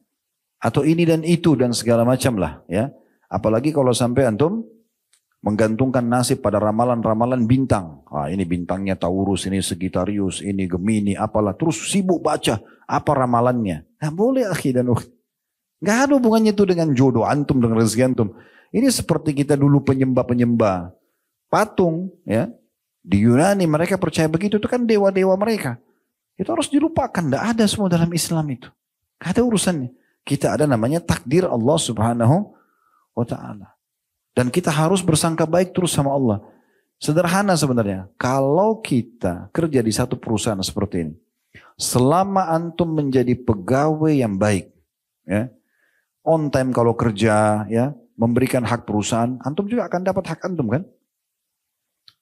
Atau ini dan itu dan segala macam lah. Ya. Apalagi kalau sampai antum menggantungkan nasib pada ramalan-ramalan bintang. Ah, ini bintangnya Taurus, ini Sagittarius, ini Gemini, apalah. Terus sibuk baca apa ramalannya. Nggak boleh akhi dan Gak ada hubungannya itu dengan jodoh antum, dengan rezeki antum. Ini seperti kita dulu penyembah-penyembah patung ya di Yunani mereka percaya begitu itu kan dewa-dewa mereka. Itu harus dilupakan, tidak ada semua dalam Islam itu. Gak ada urusannya. Kita ada namanya takdir Allah subhanahu wa ta'ala. Dan kita harus bersangka baik terus sama Allah. Sederhana sebenarnya. Kalau kita kerja di satu perusahaan seperti ini. Selama antum menjadi pegawai yang baik. ya On time kalau kerja. ya Memberikan hak perusahaan. Antum juga akan dapat hak antum kan.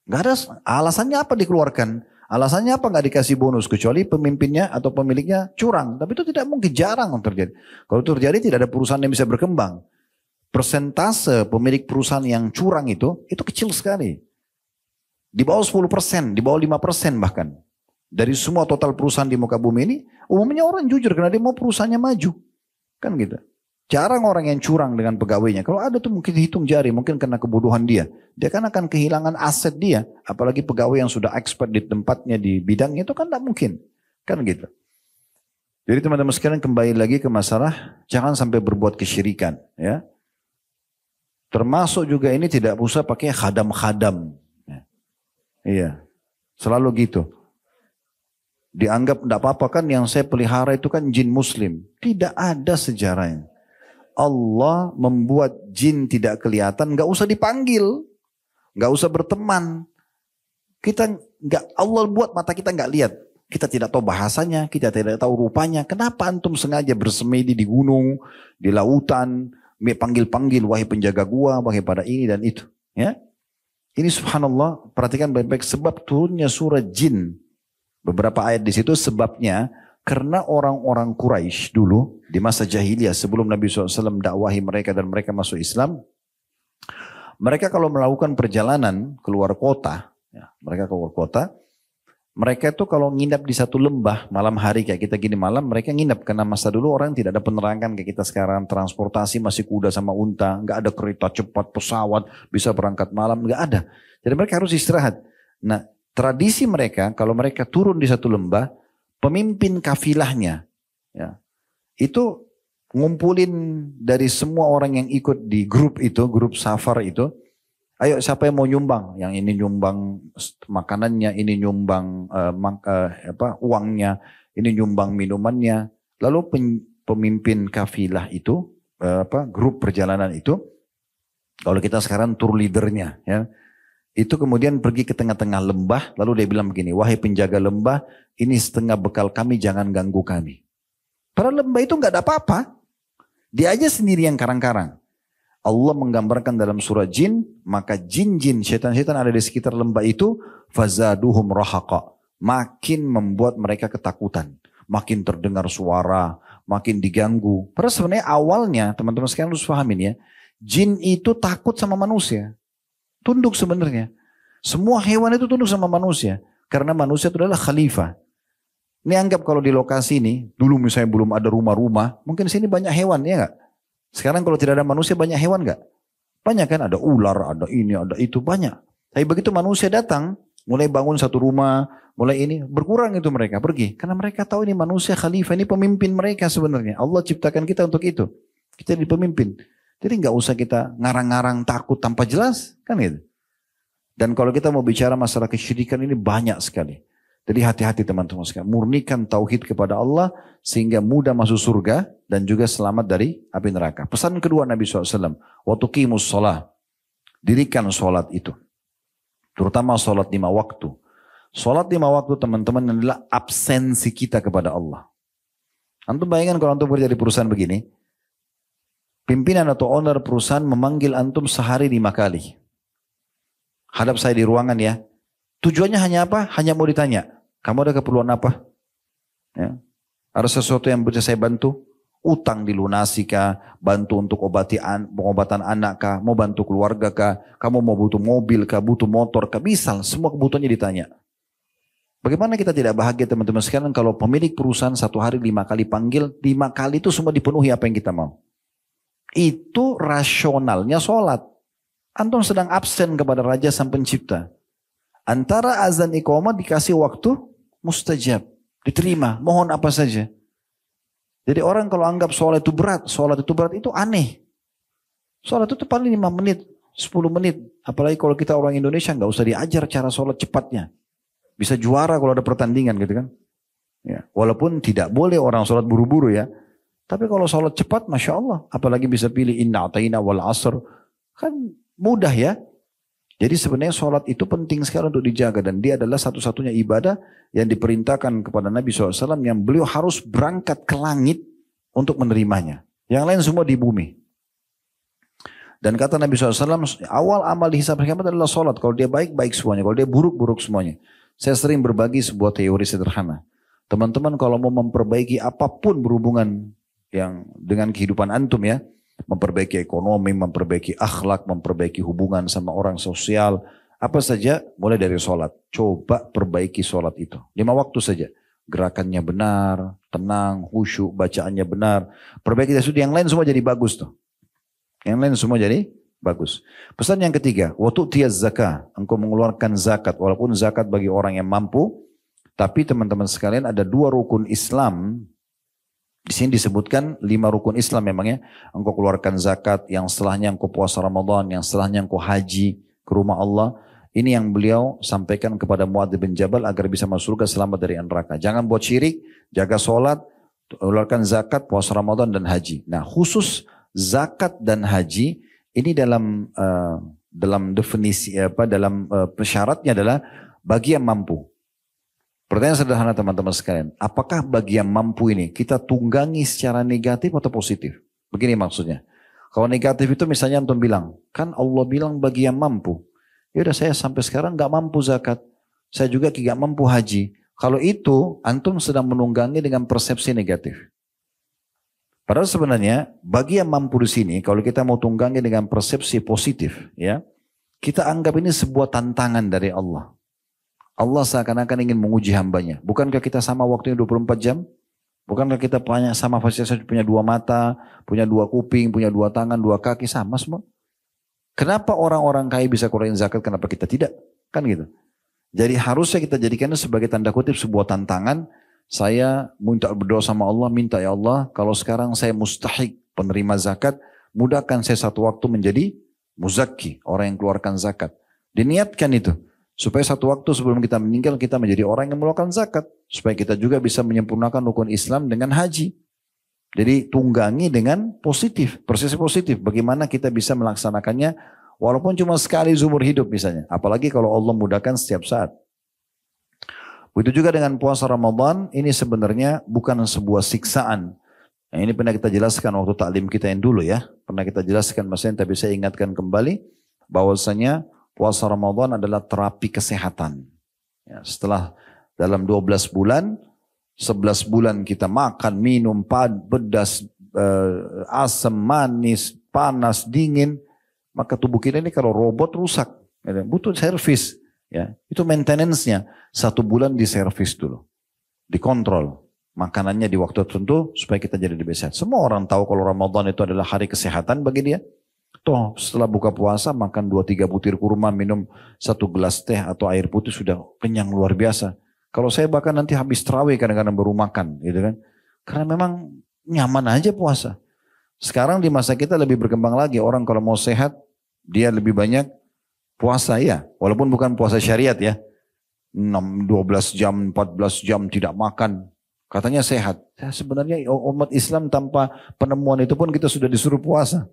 Gak ada alasannya apa dikeluarkan. Alasannya apa nggak dikasih bonus kecuali pemimpinnya atau pemiliknya curang. Tapi itu tidak mungkin jarang terjadi. Kalau itu terjadi tidak ada perusahaan yang bisa berkembang. Persentase pemilik perusahaan yang curang itu itu kecil sekali. Di bawah 10 persen, di bawah 5 persen bahkan. Dari semua total perusahaan di muka bumi ini, umumnya orang jujur karena dia mau perusahaannya maju. Kan gitu. Jarang orang yang curang dengan pegawainya. Kalau ada tuh mungkin hitung jari, mungkin karena kebodohan dia. Dia kan akan kehilangan aset dia. Apalagi pegawai yang sudah expert di tempatnya, di bidangnya itu kan tidak mungkin. Kan gitu. Jadi teman-teman sekarang kembali lagi ke masalah jangan sampai berbuat kesyirikan ya. Termasuk juga ini tidak usah pakai khadam-khadam. Ya. Iya. Selalu gitu. Dianggap tidak apa-apa kan yang saya pelihara itu kan jin muslim. Tidak ada sejarahnya. Allah membuat jin tidak kelihatan, nggak usah dipanggil, nggak usah berteman. Kita nggak Allah buat mata kita nggak lihat, kita tidak tahu bahasanya, kita tidak tahu rupanya. Kenapa antum sengaja bersemedi di gunung, di lautan, panggil-panggil wahai penjaga gua, wahai pada ini dan itu, ya? Ini subhanallah, perhatikan baik-baik sebab turunnya surah jin. Beberapa ayat di situ sebabnya karena orang-orang Quraisy dulu di masa jahiliyah sebelum Nabi SAW dakwahi mereka dan mereka masuk Islam, mereka kalau melakukan perjalanan keluar kota, ya, mereka keluar kota, mereka itu kalau nginap di satu lembah malam hari kayak kita gini malam mereka nginap karena masa dulu orang tidak ada penerangan kayak kita sekarang transportasi masih kuda sama unta nggak ada kereta cepat pesawat bisa berangkat malam nggak ada jadi mereka harus istirahat nah tradisi mereka kalau mereka turun di satu lembah pemimpin kafilahnya ya, itu ngumpulin dari semua orang yang ikut di grup itu, grup safar itu. Ayo siapa yang mau nyumbang? Yang ini nyumbang makanannya, ini nyumbang uh, uh, apa uangnya, ini nyumbang minumannya. Lalu pen, pemimpin kafilah itu uh, apa grup perjalanan itu kalau kita sekarang tour leadernya ya itu kemudian pergi ke tengah-tengah lembah, lalu dia bilang begini, wahai penjaga lembah, ini setengah bekal kami, jangan ganggu kami. Para lembah itu nggak ada apa-apa. Dia aja sendiri yang karang-karang. Allah menggambarkan dalam surah jin, maka jin-jin, setan-setan ada di sekitar lembah itu, fazaduhum rahaqa. Makin membuat mereka ketakutan. Makin terdengar suara, makin diganggu. Padahal sebenarnya awalnya, teman-teman sekalian harus pahamin ya, jin itu takut sama manusia. Tunduk sebenarnya. Semua hewan itu tunduk sama manusia. Karena manusia itu adalah khalifah. Ini anggap kalau di lokasi ini, dulu misalnya belum ada rumah-rumah, mungkin sini banyak hewan, ya nggak? Sekarang kalau tidak ada manusia, banyak hewan nggak? Banyak kan, ada ular, ada ini, ada itu, banyak. Tapi begitu manusia datang, mulai bangun satu rumah, mulai ini, berkurang itu mereka, pergi. Karena mereka tahu ini manusia khalifah, ini pemimpin mereka sebenarnya. Allah ciptakan kita untuk itu. Kita jadi pemimpin. Jadi nggak usah kita ngarang-ngarang takut tanpa jelas, kan gitu. Dan kalau kita mau bicara masalah kesyirikan ini banyak sekali. Jadi hati-hati teman-teman sekalian. Murnikan tauhid kepada Allah sehingga mudah masuk surga dan juga selamat dari api neraka. Pesan kedua Nabi SAW. Waktu kimu sholat Dirikan sholat itu. Terutama sholat lima waktu. Sholat lima waktu teman-teman adalah absensi kita kepada Allah. Antum bayangkan kalau antum kerja di perusahaan begini. Pimpinan atau owner perusahaan memanggil antum sehari lima kali. Hadap saya di ruangan ya. Tujuannya hanya apa? Hanya mau ditanya. Kamu ada keperluan apa? Ya. Ada sesuatu yang bisa saya bantu? Utang dilunasi kah? Bantu untuk obati an pengobatan anak kah? Mau bantu keluarga kah? Kamu mau butuh mobil kah? Butuh motor kah? Misal, semua kebutuhannya ditanya. Bagaimana kita tidak bahagia teman-teman sekarang kalau pemilik perusahaan satu hari lima kali panggil, lima kali itu semua dipenuhi apa yang kita mau. Itu rasionalnya sholat. Antum sedang absen kepada Raja Sang Pencipta. Antara azan iqamah dikasih waktu mustajab. Diterima, mohon apa saja. Jadi orang kalau anggap sholat itu berat, sholat itu berat itu aneh. Sholat itu paling 5 menit, 10 menit. Apalagi kalau kita orang Indonesia nggak usah diajar cara sholat cepatnya. Bisa juara kalau ada pertandingan gitu kan. Ya, walaupun tidak boleh orang sholat buru-buru ya. Tapi kalau sholat cepat, Masya Allah. Apalagi bisa pilih inna atayna wal asr. Kan mudah ya. Jadi sebenarnya sholat itu penting sekali untuk dijaga. Dan dia adalah satu-satunya ibadah yang diperintahkan kepada Nabi SAW. Yang beliau harus berangkat ke langit untuk menerimanya. Yang lain semua di bumi. Dan kata Nabi SAW, awal amal di hisab kiamat adalah sholat. Kalau dia baik, baik semuanya. Kalau dia buruk, buruk semuanya. Saya sering berbagi sebuah teori sederhana. Teman-teman kalau mau memperbaiki apapun berhubungan yang dengan kehidupan antum ya, memperbaiki ekonomi, memperbaiki akhlak, memperbaiki hubungan sama orang sosial, apa saja mulai dari sholat. Coba perbaiki sholat itu. Lima waktu saja. Gerakannya benar, tenang, khusyuk, bacaannya benar. Perbaiki sudut yang lain semua jadi bagus tuh. Yang lain semua jadi Bagus. Pesan yang ketiga, waktu tiaz zakah, engkau mengeluarkan zakat, walaupun zakat bagi orang yang mampu, tapi teman-teman sekalian ada dua rukun Islam di sini disebutkan lima rukun Islam memangnya. Engkau keluarkan zakat, yang setelahnya engkau puasa Ramadan, yang setelahnya engkau haji ke rumah Allah. Ini yang beliau sampaikan kepada Muad bin Jabal agar bisa masuk surga selamat dari neraka. Jangan buat syirik, jaga sholat, keluarkan zakat, puasa Ramadan dan haji. Nah khusus zakat dan haji ini dalam uh, dalam definisi apa dalam uh, eh, persyaratnya adalah bagi yang mampu. Pertanyaan sederhana teman-teman sekalian, apakah bagi yang mampu ini kita tunggangi secara negatif atau positif? Begini maksudnya. Kalau negatif itu misalnya antum bilang, kan Allah bilang bagi yang mampu. Ya udah saya sampai sekarang nggak mampu zakat. Saya juga tidak mampu haji. Kalau itu antum sedang menunggangi dengan persepsi negatif. Padahal sebenarnya bagi yang mampu di sini, kalau kita mau tunggangi dengan persepsi positif, ya kita anggap ini sebuah tantangan dari Allah. Allah seakan-akan ingin menguji hambanya. Bukankah kita sama waktunya 24 jam? Bukankah kita punya sama fasilitas punya dua mata, punya dua kuping, punya dua tangan, dua kaki sama semua? Kenapa orang-orang kaya bisa kurangin zakat, kenapa kita tidak? Kan gitu. Jadi harusnya kita jadikan sebagai tanda kutip sebuah tantangan. Saya minta berdoa sama Allah, minta ya Allah, kalau sekarang saya mustahik penerima zakat, mudahkan saya satu waktu menjadi muzaki, orang yang keluarkan zakat. Diniatkan itu. Supaya satu waktu sebelum kita meninggal kita menjadi orang yang melakukan zakat. Supaya kita juga bisa menyempurnakan rukun Islam dengan haji. Jadi tunggangi dengan positif, prosesi positif. Bagaimana kita bisa melaksanakannya walaupun cuma sekali seumur hidup misalnya. Apalagi kalau Allah mudahkan setiap saat. Begitu juga dengan puasa Ramadan, ini sebenarnya bukan sebuah siksaan. Nah, ini pernah kita jelaskan waktu taklim kita yang dulu ya. Pernah kita jelaskan maksudnya, tapi saya ingatkan kembali bahwasanya Puasa Ramadan adalah terapi kesehatan. Ya, setelah dalam 12 bulan, 11 bulan kita makan, minum, pad, bedas, eh, asam, manis, panas, dingin, maka tubuh kita ini kalau robot rusak, ya, butuh servis. Ya, itu maintenance-nya. Satu bulan di servis dulu. Dikontrol. Makanannya di waktu tertentu supaya kita jadi lebih sehat. Semua orang tahu kalau Ramadan itu adalah hari kesehatan bagi dia. Toh setelah buka puasa makan dua tiga butir kurma, minum satu gelas teh atau air putih sudah kenyang luar biasa. Kalau saya bahkan nanti habis terawih kadang-kadang baru makan gitu kan. Karena memang nyaman aja puasa. Sekarang di masa kita lebih berkembang lagi. Orang kalau mau sehat dia lebih banyak puasa ya. Walaupun bukan puasa syariat ya. 6, 12 jam, 14 jam tidak makan. Katanya sehat. Ya, sebenarnya umat Islam tanpa penemuan itu pun kita sudah disuruh puasa.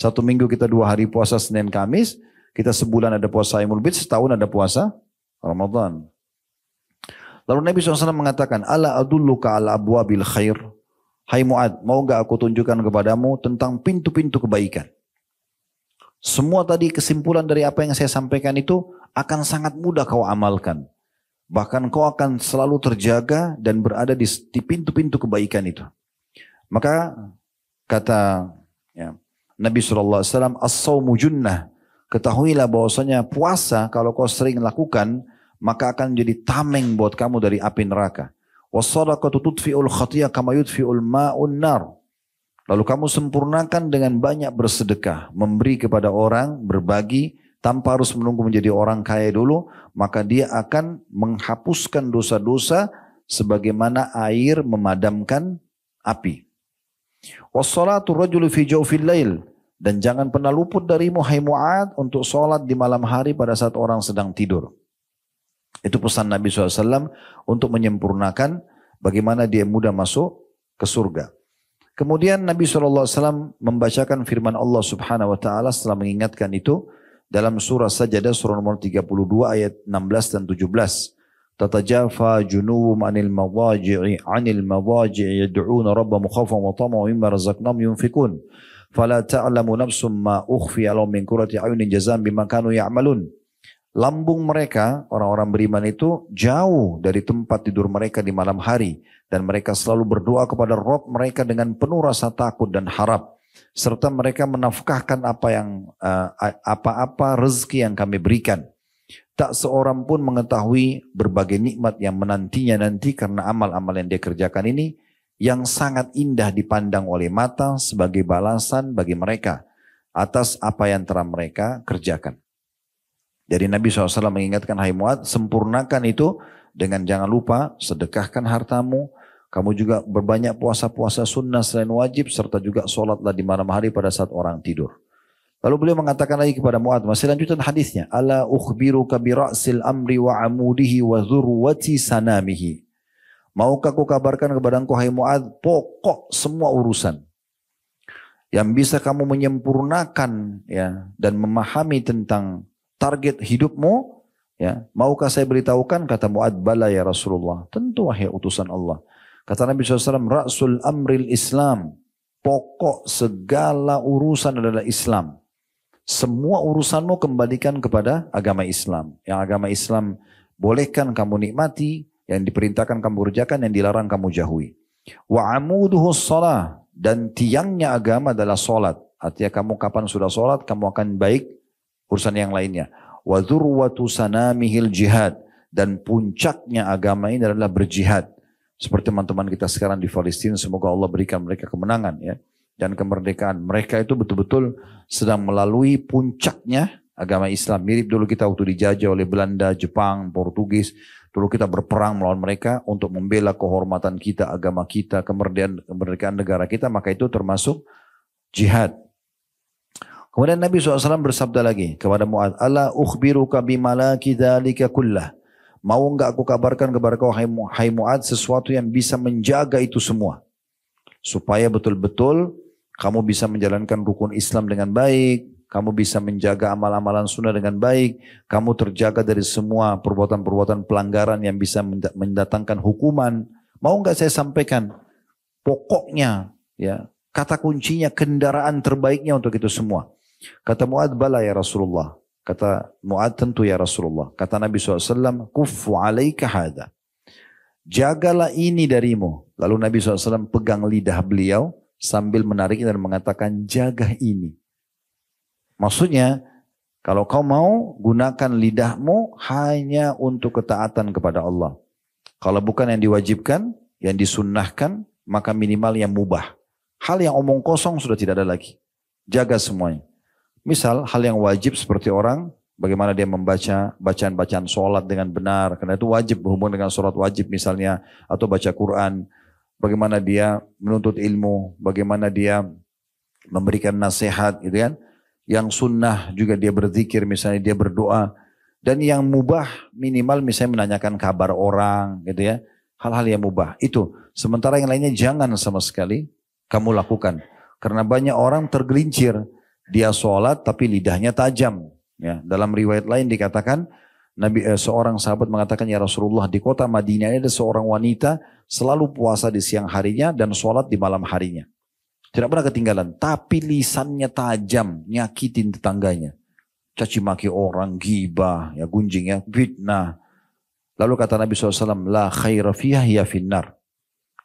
Satu minggu kita dua hari puasa Senin Kamis, kita sebulan ada puasa Imul Bid, setahun ada puasa Ramadan. Lalu Nabi SAW mengatakan, Ala adulluka ala bil khair. Hai Mu'ad, mau gak aku tunjukkan kepadamu tentang pintu-pintu kebaikan. Semua tadi kesimpulan dari apa yang saya sampaikan itu akan sangat mudah kau amalkan. Bahkan kau akan selalu terjaga dan berada di pintu-pintu kebaikan itu. Maka kata ya, Nabi SAW, As-sawmu junnah. Ketahuilah bahwasanya puasa kalau kau sering lakukan, maka akan menjadi tameng buat kamu dari api neraka. tutfi'ul khatiyah kama ma'un Lalu kamu sempurnakan dengan banyak bersedekah, memberi kepada orang, berbagi, tanpa harus menunggu menjadi orang kaya dulu, maka dia akan menghapuskan dosa-dosa sebagaimana air memadamkan api. Wassalatu rajulu fi jawfil lail dan jangan pernah luput dari hai Mu'ad, untuk sholat di malam hari pada saat orang sedang tidur. Itu pesan Nabi SAW untuk menyempurnakan bagaimana dia mudah masuk ke surga. Kemudian Nabi SAW membacakan firman Allah Subhanahu Wa Taala setelah mengingatkan itu dalam surah Sajadah surah nomor 32 ayat 16 dan 17. تتجافى anil mawaji'i anil mawaji'i المضاجع rabbamu khafam wa وطمعا imma razaknam yunfikun fala ta'lamu nafsum ma ukhfiya lahum min qurrati a'yunin jazaan bima kanu ya'malun. Lambung mereka, orang-orang beriman itu jauh dari tempat tidur mereka di malam hari. Dan mereka selalu berdoa kepada Rob mereka dengan penuh rasa takut dan harap. Serta mereka menafkahkan apa yang eh, apa-apa rezeki yang kami berikan. Tak seorang pun mengetahui berbagai nikmat yang menantinya nanti karena amal-amal yang dia kerjakan ini yang sangat indah dipandang oleh mata sebagai balasan bagi mereka atas apa yang telah mereka kerjakan. Jadi Nabi SAW mengingatkan hai muat sempurnakan itu dengan jangan lupa sedekahkan hartamu, kamu juga berbanyak puasa-puasa sunnah selain wajib, serta juga sholatlah di malam hari pada saat orang tidur. Lalu beliau mengatakan lagi kepada Muad, masih lanjutan hadisnya, Ala ukhbiruka bi amri wa wa sanamihi. Maukah ku kabarkan kepada engkau hai Mu'ad pokok semua urusan yang bisa kamu menyempurnakan ya dan memahami tentang target hidupmu ya maukah saya beritahukan kata Mu'ad bala ya Rasulullah tentu wahai utusan Allah kata Nabi SAW rasul amril Islam pokok segala urusan adalah Islam semua urusanmu kembalikan kepada agama Islam yang agama Islam bolehkan kamu nikmati yang diperintahkan kamu kerjakan, yang dilarang kamu jauhi. Wa amuduhu salah. Dan tiangnya agama adalah solat. Artinya kamu kapan sudah solat, kamu akan baik urusan yang lainnya. Wa dhurwatu sanamihil jihad. Dan puncaknya agama ini adalah berjihad. Seperti teman-teman kita sekarang di Palestina, semoga Allah berikan mereka kemenangan ya. Dan kemerdekaan. Mereka itu betul-betul sedang melalui puncaknya agama Islam. Mirip dulu kita waktu dijajah oleh Belanda, Jepang, Portugis. Dulu kita berperang melawan mereka untuk membela kehormatan kita, agama kita, kemerdekaan, kemerdekaan negara kita. Maka itu termasuk jihad. Kemudian Nabi SAW bersabda lagi kepada Mu'ad. Ala ukhbiruka bimalaki dhalika kullah. Mau enggak aku kabarkan kepada kau hai Mu'ad sesuatu yang bisa menjaga itu semua. Supaya betul-betul kamu bisa menjalankan rukun Islam dengan baik, kamu bisa menjaga amal amalan sunnah dengan baik, kamu terjaga dari semua perbuatan-perbuatan pelanggaran yang bisa mendatangkan hukuman. Mau nggak saya sampaikan? Pokoknya, ya kata kuncinya kendaraan terbaiknya untuk itu semua. Kata Muad bala ya Rasulullah. Kata Muad tentu ya Rasulullah. Kata Nabi SAW, kufu alaika hada. Jagalah ini darimu. Lalu Nabi SAW pegang lidah beliau sambil menarik dan mengatakan jaga ini. Maksudnya, kalau kau mau, gunakan lidahmu hanya untuk ketaatan kepada Allah. Kalau bukan yang diwajibkan, yang disunnahkan, maka minimal yang mubah. Hal yang omong kosong sudah tidak ada lagi. Jaga semuanya. Misal hal yang wajib seperti orang, bagaimana dia membaca bacaan-bacaan sholat dengan benar. Karena itu wajib berhubungan dengan sholat wajib misalnya. Atau baca Quran. Bagaimana dia menuntut ilmu. Bagaimana dia memberikan nasihat gitu kan yang sunnah juga dia berzikir misalnya dia berdoa dan yang mubah minimal misalnya menanyakan kabar orang gitu ya hal-hal yang mubah itu sementara yang lainnya jangan sama sekali kamu lakukan karena banyak orang tergelincir dia sholat tapi lidahnya tajam ya dalam riwayat lain dikatakan Nabi eh, seorang sahabat mengatakan ya Rasulullah di kota Madinah ada seorang wanita selalu puasa di siang harinya dan sholat di malam harinya. Tidak pernah ketinggalan. Tapi lisannya tajam, nyakitin tetangganya. Caci maki orang, gibah, ya gunjing ya, fitnah. Lalu kata Nabi SAW, La khaira fiyah ya finnar.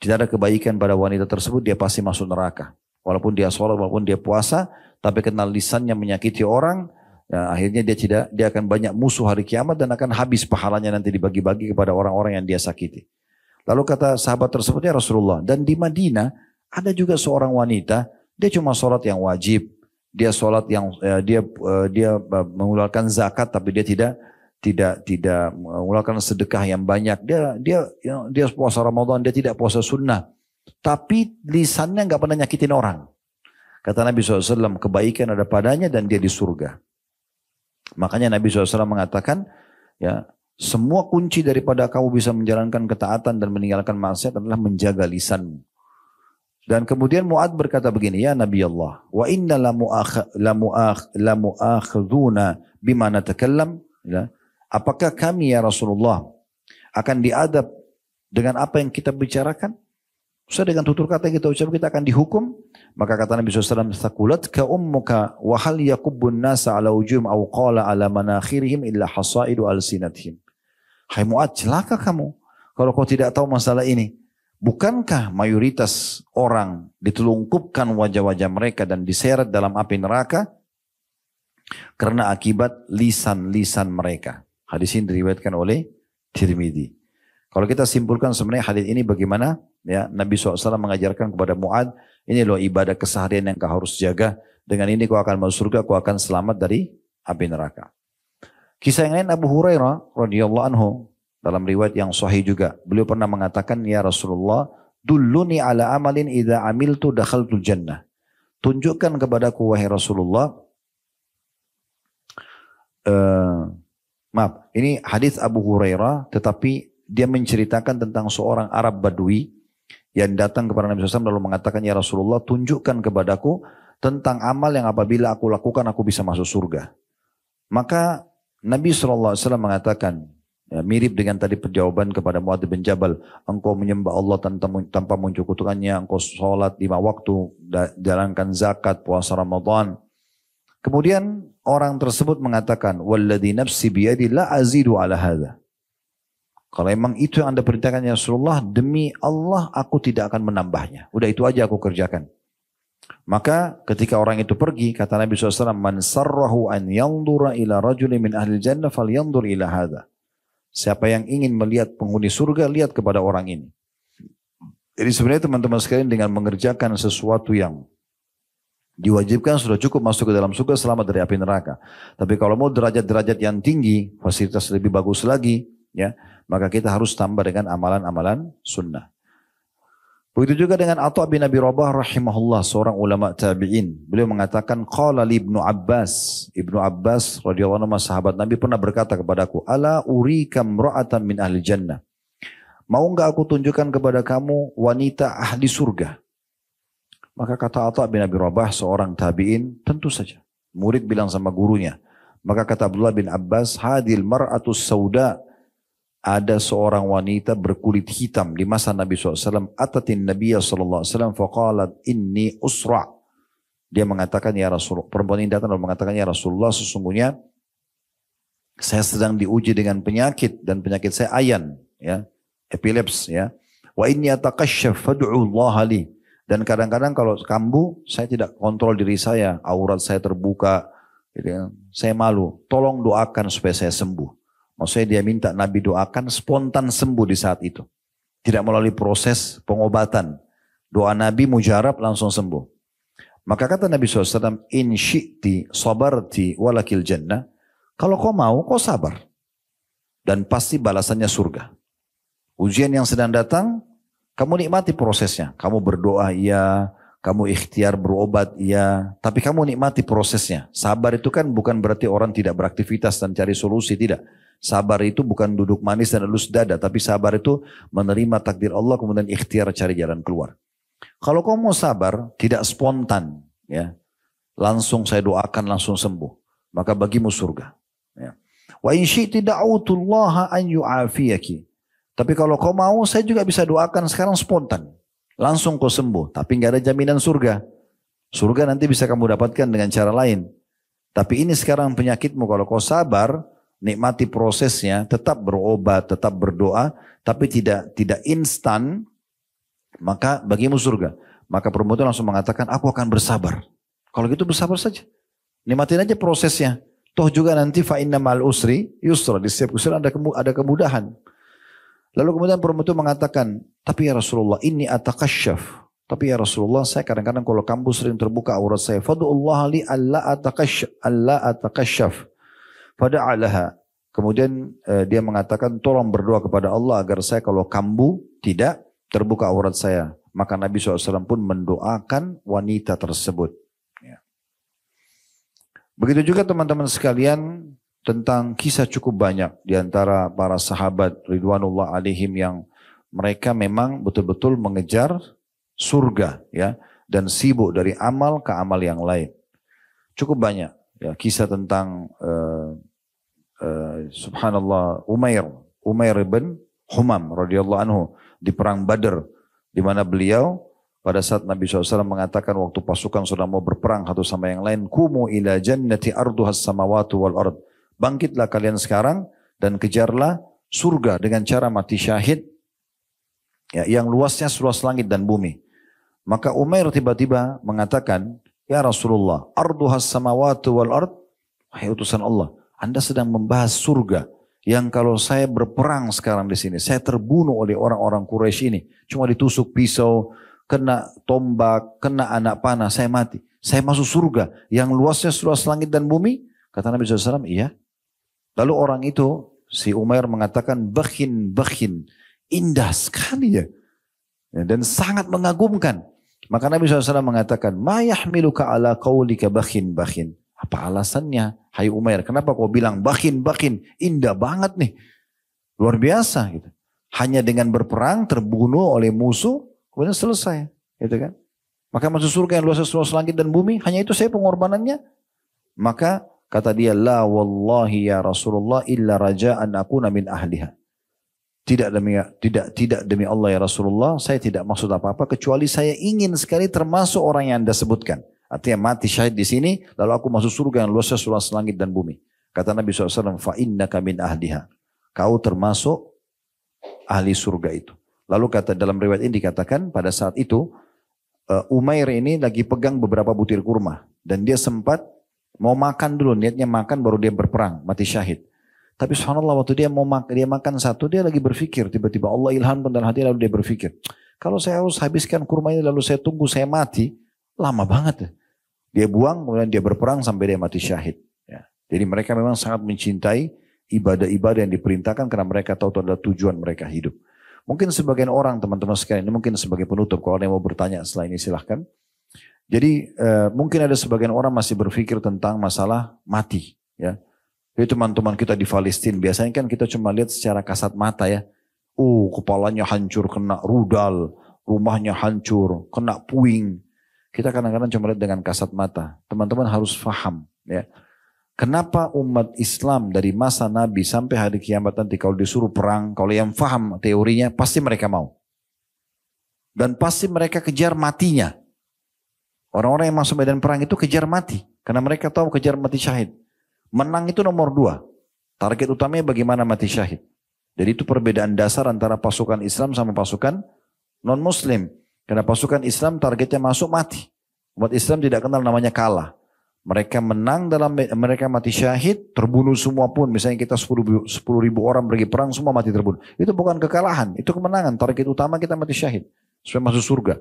Tidak ada kebaikan pada wanita tersebut, dia pasti masuk neraka. Walaupun dia sholat, walaupun dia puasa, tapi kenal lisannya menyakiti orang, Ya, akhirnya dia tidak dia akan banyak musuh hari kiamat dan akan habis pahalanya nanti dibagi-bagi kepada orang-orang yang dia sakiti. Lalu kata sahabat tersebut ya Rasulullah dan di Madinah ada juga seorang wanita, dia cuma sholat yang wajib, dia sholat yang eh, dia eh, dia eh, mengeluarkan zakat tapi dia tidak tidak tidak mengeluarkan sedekah yang banyak. Dia dia dia puasa Ramadan, dia tidak puasa sunnah. Tapi lisannya nggak pernah nyakitin orang. Kata Nabi SAW, kebaikan ada padanya dan dia di surga. Makanya Nabi SAW mengatakan, ya semua kunci daripada kamu bisa menjalankan ketaatan dan meninggalkan maksiat adalah menjaga lisanmu. Dan kemudian Mu'ad berkata begini, Ya Nabi Allah, wa inna la bimana bima Ya. Apakah kami ya Rasulullah akan diadab dengan apa yang kita bicarakan? Usah dengan tutur kata yang kita ucap kita akan dihukum. Maka kata Nabi SAW, Thakulat ka ummuka wa hal yakubbun nasa ala ujum au qala ala manakhirihim illa hasaidu al sinatihim. Hai Mu'ad, celaka kamu. Kalau kau tidak tahu masalah ini. Bukankah mayoritas orang ditelungkupkan wajah-wajah mereka dan diseret dalam api neraka? Karena akibat lisan-lisan mereka. Hadis ini diriwayatkan oleh Tirmidhi. Kalau kita simpulkan sebenarnya hadis ini bagaimana? Ya, Nabi SAW mengajarkan kepada Muad, ini loh ibadah keseharian yang kau harus jaga. Dengan ini kau akan masuk surga, kau akan selamat dari api neraka. Kisah yang lain Abu Hurairah radhiyallahu anhu dalam riwayat yang sahih juga. Beliau pernah mengatakan, Ya Rasulullah, Dulluni ala amalin idha amiltu dakhaltul jannah. Tunjukkan kepadaku, wahai Rasulullah. Uh, maaf, ini hadis Abu Hurairah, tetapi dia menceritakan tentang seorang Arab Badui yang datang kepada Nabi SAW lalu mengatakan, Ya Rasulullah, tunjukkan kepadaku tentang amal yang apabila aku lakukan, aku bisa masuk surga. Maka Nabi SAW mengatakan, Ya, mirip dengan tadi perjawaban kepada Muad bin Jabal. Engkau menyembah Allah tanpa, tanpa muncul kutukannya. Engkau sholat lima waktu. Da, jalankan zakat, puasa Ramadan. Kemudian orang tersebut mengatakan, Walladhi nafsi biyadi la azidu ala hadha. Kalau emang itu yang anda perintahkan ya Rasulullah, demi Allah aku tidak akan menambahnya. Udah itu aja aku kerjakan. Maka ketika orang itu pergi, kata Nabi SAW, Man sarrahu an yandura ila rajuli min ahli jannah fal yandur ila hadha. Siapa yang ingin melihat penghuni surga, lihat kepada orang ini. Jadi sebenarnya teman-teman sekalian dengan mengerjakan sesuatu yang diwajibkan sudah cukup masuk ke dalam surga selamat dari api neraka. Tapi kalau mau derajat-derajat yang tinggi, fasilitas lebih bagus lagi, ya maka kita harus tambah dengan amalan-amalan sunnah. Begitu juga dengan Atha bin Abi Rabah rahimahullah seorang ulama tabi'in. Beliau mengatakan qala li Ibnu Abbas, Ibnu Abbas radhiyallahu anhu sahabat Nabi pernah berkata kepadaku, "Ala urika imra'atan min ahli jannah?" Mau enggak aku tunjukkan kepada kamu wanita ahli surga? Maka kata Atha bin Abi Rabah seorang tabi'in, tentu saja. Murid bilang sama gurunya. Maka kata Abdullah bin Abbas, "Hadil mar'atus sauda ada seorang wanita berkulit hitam di masa Nabi SAW. Atatin Nabi SAW faqalat inni usra. Dia mengatakan ya Rasul. Perempuan ini datang dan mengatakan ya Rasulullah sesungguhnya saya sedang diuji dengan penyakit dan penyakit saya ayan ya epileps ya wa inni atakashaf fad'u Allah li dan kadang-kadang kalau kambuh saya tidak kontrol diri saya aurat saya terbuka gitu ya. saya malu tolong doakan supaya saya sembuh Maksudnya dia minta Nabi doakan spontan sembuh di saat itu. Tidak melalui proses pengobatan. Doa Nabi mujarab langsung sembuh. Maka kata Nabi SAW, In syi'ti sabarti walakil jannah. Kalau kau mau, kau sabar. Dan pasti balasannya surga. Ujian yang sedang datang, kamu nikmati prosesnya. Kamu berdoa, iya. Kamu ikhtiar berobat, iya. Tapi kamu nikmati prosesnya. Sabar itu kan bukan berarti orang tidak beraktivitas dan cari solusi, tidak. Sabar itu bukan duduk manis dan lulus dada, tapi sabar itu menerima takdir Allah kemudian ikhtiar cari jalan keluar. Kalau kau mau sabar, tidak spontan, ya. Langsung saya doakan langsung sembuh, maka bagimu surga. Ya. Wa in syi'ti an yu'afiyaki. Tapi kalau kau mau, saya juga bisa doakan sekarang spontan. Langsung kau sembuh, tapi nggak ada jaminan surga. Surga nanti bisa kamu dapatkan dengan cara lain. Tapi ini sekarang penyakitmu kalau kau sabar, nikmati prosesnya, tetap berobat, tetap berdoa, tapi tidak tidak instan, maka bagimu surga. Maka perempuan itu langsung mengatakan, aku akan bersabar. Kalau gitu bersabar saja. Nikmatin aja prosesnya. Toh juga nanti fa'inna mal usri yusra. Di setiap usri ada, ada kemudahan. Lalu kemudian perempuan itu mengatakan, tapi ya Rasulullah ini atakasyaf. Tapi ya Rasulullah saya kadang-kadang kalau kamu sering terbuka aurat saya. Fadu'ullah li alla atakasyaf. Allah atakasyaf. Pada alaha. Kemudian uh, dia mengatakan tolong berdoa kepada Allah agar saya kalau kambuh tidak terbuka aurat saya. Maka Nabi SAW pun mendoakan wanita tersebut. Ya. Begitu juga teman-teman sekalian tentang kisah cukup banyak diantara para sahabat Ridwanullah alaihim yang mereka memang betul-betul mengejar surga ya dan sibuk dari amal ke amal yang lain. Cukup banyak ya kisah tentang uh, Eh, subhanallah Umair, Umair bin Humam radhiyallahu anhu di perang Badr di mana beliau pada saat Nabi SAW mengatakan waktu pasukan sudah mau berperang satu sama yang lain, kumu ila jannati arduhas samawatu wal ard. Bangkitlah kalian sekarang dan kejarlah surga dengan cara mati syahid ya, yang luasnya seluas langit dan bumi. Maka Umair tiba-tiba mengatakan, Ya Rasulullah, arduhas samawatu wal ard. wahai utusan Allah, anda sedang membahas surga yang kalau saya berperang sekarang di sini, saya terbunuh oleh orang-orang Quraisy ini. Cuma ditusuk pisau, kena tombak, kena anak panah, saya mati. Saya masuk surga yang luasnya seluas langit dan bumi. Kata Nabi SAW, iya. Lalu orang itu, si Umar mengatakan, bakhin, bakhin. Indah sekali ya. ya dan sangat mengagumkan. Maka Nabi SAW mengatakan, ma yahmiluka ala qawlika bakhin, bakhin. Apa alasannya? Hai Umair, kenapa kau bilang bakin, bakin, indah banget nih. Luar biasa gitu. Hanya dengan berperang terbunuh oleh musuh, kemudian selesai. Gitu kan. Maka masuk surga yang luas seluas langit dan bumi, hanya itu saya pengorbanannya. Maka kata dia, La wallahi ya Rasulullah illa raja'an akuna min ahliha. Tidak demi tidak tidak demi Allah ya Rasulullah, saya tidak maksud apa-apa kecuali saya ingin sekali termasuk orang yang Anda sebutkan. Artinya mati syahid di sini, lalu aku masuk surga yang luasnya seluas langit dan bumi. Kata Nabi SAW, fa'inna kamin ahliha. Kau termasuk ahli surga itu. Lalu kata dalam riwayat ini dikatakan pada saat itu, eh, Umair ini lagi pegang beberapa butir kurma. Dan dia sempat mau makan dulu, niatnya makan baru dia berperang, mati syahid. Tapi subhanallah waktu dia mau makan, dia makan satu, dia lagi berpikir. Tiba-tiba Allah ilham dalam hati lalu dia berpikir. Kalau saya harus habiskan kurma ini lalu saya tunggu saya mati, Lama banget. Ya. Dia buang kemudian dia berperang sampai dia mati syahid. Ya. Jadi mereka memang sangat mencintai ibadah-ibadah yang diperintahkan karena mereka tahu itu adalah tujuan mereka hidup. Mungkin sebagian orang teman-teman sekalian, ini mungkin sebagai penutup, kalau ada yang mau bertanya setelah ini silahkan. Jadi eh, mungkin ada sebagian orang masih berpikir tentang masalah mati. Ya. Jadi teman-teman kita di Palestina, biasanya kan kita cuma lihat secara kasat mata ya. Uh, kepalanya hancur, kena rudal, rumahnya hancur, kena puing, kita kadang-kadang cuma lihat dengan kasat mata. Teman-teman harus faham ya. Kenapa umat Islam dari masa Nabi sampai hari kiamat nanti kalau disuruh perang, kalau yang faham teorinya pasti mereka mau. Dan pasti mereka kejar matinya. Orang-orang yang masuk medan perang itu kejar mati. Karena mereka tahu kejar mati syahid. Menang itu nomor dua. Target utamanya bagaimana mati syahid. Jadi itu perbedaan dasar antara pasukan Islam sama pasukan non-Muslim. Karena pasukan Islam targetnya masuk mati. Umat Islam tidak kenal namanya kalah. Mereka menang dalam mereka mati syahid, terbunuh semua pun. Misalnya kita 10, ribu orang pergi perang, semua mati terbunuh. Itu bukan kekalahan, itu kemenangan. Target utama kita mati syahid. Supaya masuk surga.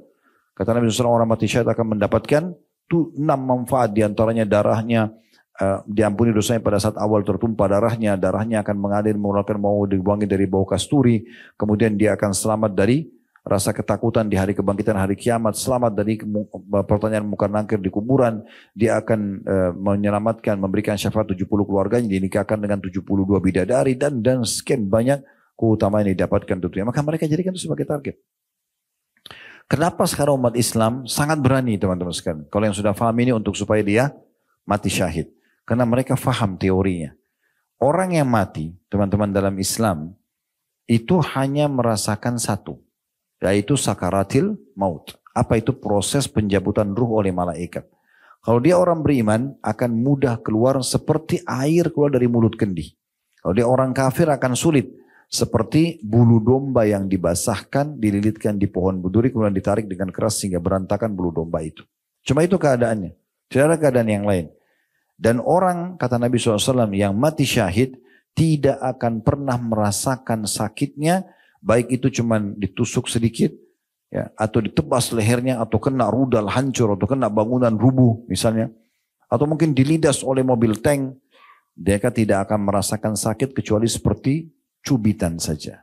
Kata Nabi SAW, orang mati syahid akan mendapatkan tuh enam manfaat diantaranya darahnya, Uh, diampuni dosanya pada saat awal tertumpah darahnya, darahnya akan mengalir mengeluarkan mau dibuangin dari bau kasturi, kemudian dia akan selamat dari rasa ketakutan di hari kebangkitan hari kiamat, selamat dari eh, pertanyaan muka nangkir di kuburan, dia akan e, menyelamatkan, memberikan syafaat 70 keluarganya, dinikahkan dengan 72 bidadari dan dan sekian banyak keutamaan yang didapatkan tentunya. Maka mereka jadikan itu sebagai target. Kenapa sekarang umat Islam sangat berani teman-teman sekalian? Kalau yang sudah paham ini untuk supaya dia mati syahid. Karena mereka faham teorinya. Orang yang mati, teman-teman dalam Islam, itu hanya merasakan satu yaitu sakaratil maut. Apa itu proses penjabutan ruh oleh malaikat. Kalau dia orang beriman akan mudah keluar seperti air keluar dari mulut kendi. Kalau dia orang kafir akan sulit seperti bulu domba yang dibasahkan, dililitkan di pohon buduri kemudian ditarik dengan keras sehingga berantakan bulu domba itu. Cuma itu keadaannya. Tidak ada keadaan yang lain. Dan orang kata Nabi SAW yang mati syahid tidak akan pernah merasakan sakitnya Baik itu cuman ditusuk sedikit, ya, atau ditebas lehernya, atau kena rudal hancur, atau kena bangunan rubuh misalnya. Atau mungkin dilidas oleh mobil tank, mereka tidak akan merasakan sakit kecuali seperti cubitan saja.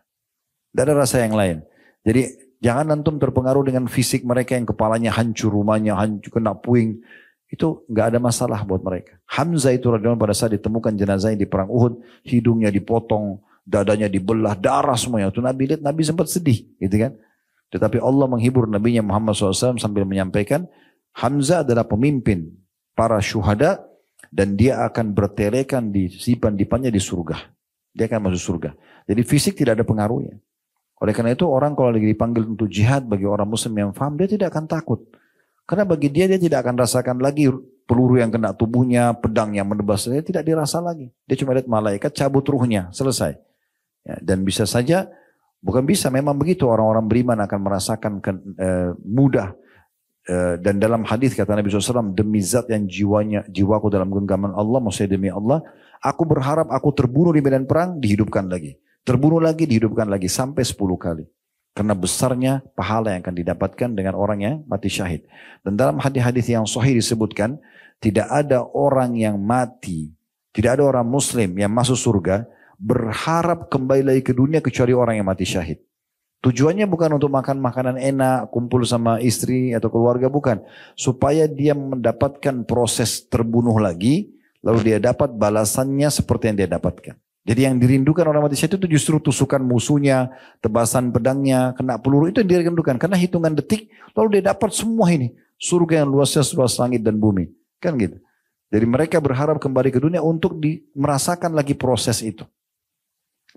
Tidak ada rasa yang lain. Jadi jangan antum terpengaruh dengan fisik mereka yang kepalanya hancur, rumahnya hancur, kena puing. Itu nggak ada masalah buat mereka. Hamzah itu radhiyallahu pada saat ditemukan jenazahnya di perang Uhud, hidungnya dipotong, dadanya dibelah, darah semuanya. Itu Nabi lihat, Nabi sempat sedih, gitu kan? Tetapi Allah menghibur Nabi Muhammad SAW sambil menyampaikan, Hamzah adalah pemimpin para syuhada dan dia akan bertelekan di dipannya di surga. Dia akan masuk surga. Jadi fisik tidak ada pengaruhnya. Oleh karena itu orang kalau lagi dipanggil untuk jihad bagi orang muslim yang faham dia tidak akan takut. Karena bagi dia dia tidak akan rasakan lagi peluru yang kena tubuhnya, pedang yang menebas dia tidak dirasa lagi. Dia cuma lihat malaikat cabut ruhnya, selesai. Ya, dan bisa saja, bukan bisa, memang begitu orang-orang beriman akan merasakan ke, e, eh, mudah. E, dan dalam hadis kata Nabi SAW, demi zat yang jiwanya, jiwaku dalam genggaman Allah, maksudnya demi Allah, aku berharap aku terbunuh di medan perang, dihidupkan lagi. Terbunuh lagi, dihidupkan lagi, sampai 10 kali. Karena besarnya pahala yang akan didapatkan dengan orang yang mati syahid. Dan dalam hadis-hadis yang sahih disebutkan, tidak ada orang yang mati, tidak ada orang muslim yang masuk surga, berharap kembali lagi ke dunia kecuali orang yang mati syahid. Tujuannya bukan untuk makan makanan enak, kumpul sama istri atau keluarga, bukan. Supaya dia mendapatkan proses terbunuh lagi, lalu dia dapat balasannya seperti yang dia dapatkan. Jadi yang dirindukan orang mati syahid itu justru tusukan musuhnya, tebasan pedangnya, kena peluru, itu yang dirindukan. Karena hitungan detik, lalu dia dapat semua ini. Surga yang luasnya seluas langit dan bumi. Kan gitu. Jadi mereka berharap kembali ke dunia untuk di, merasakan lagi proses itu.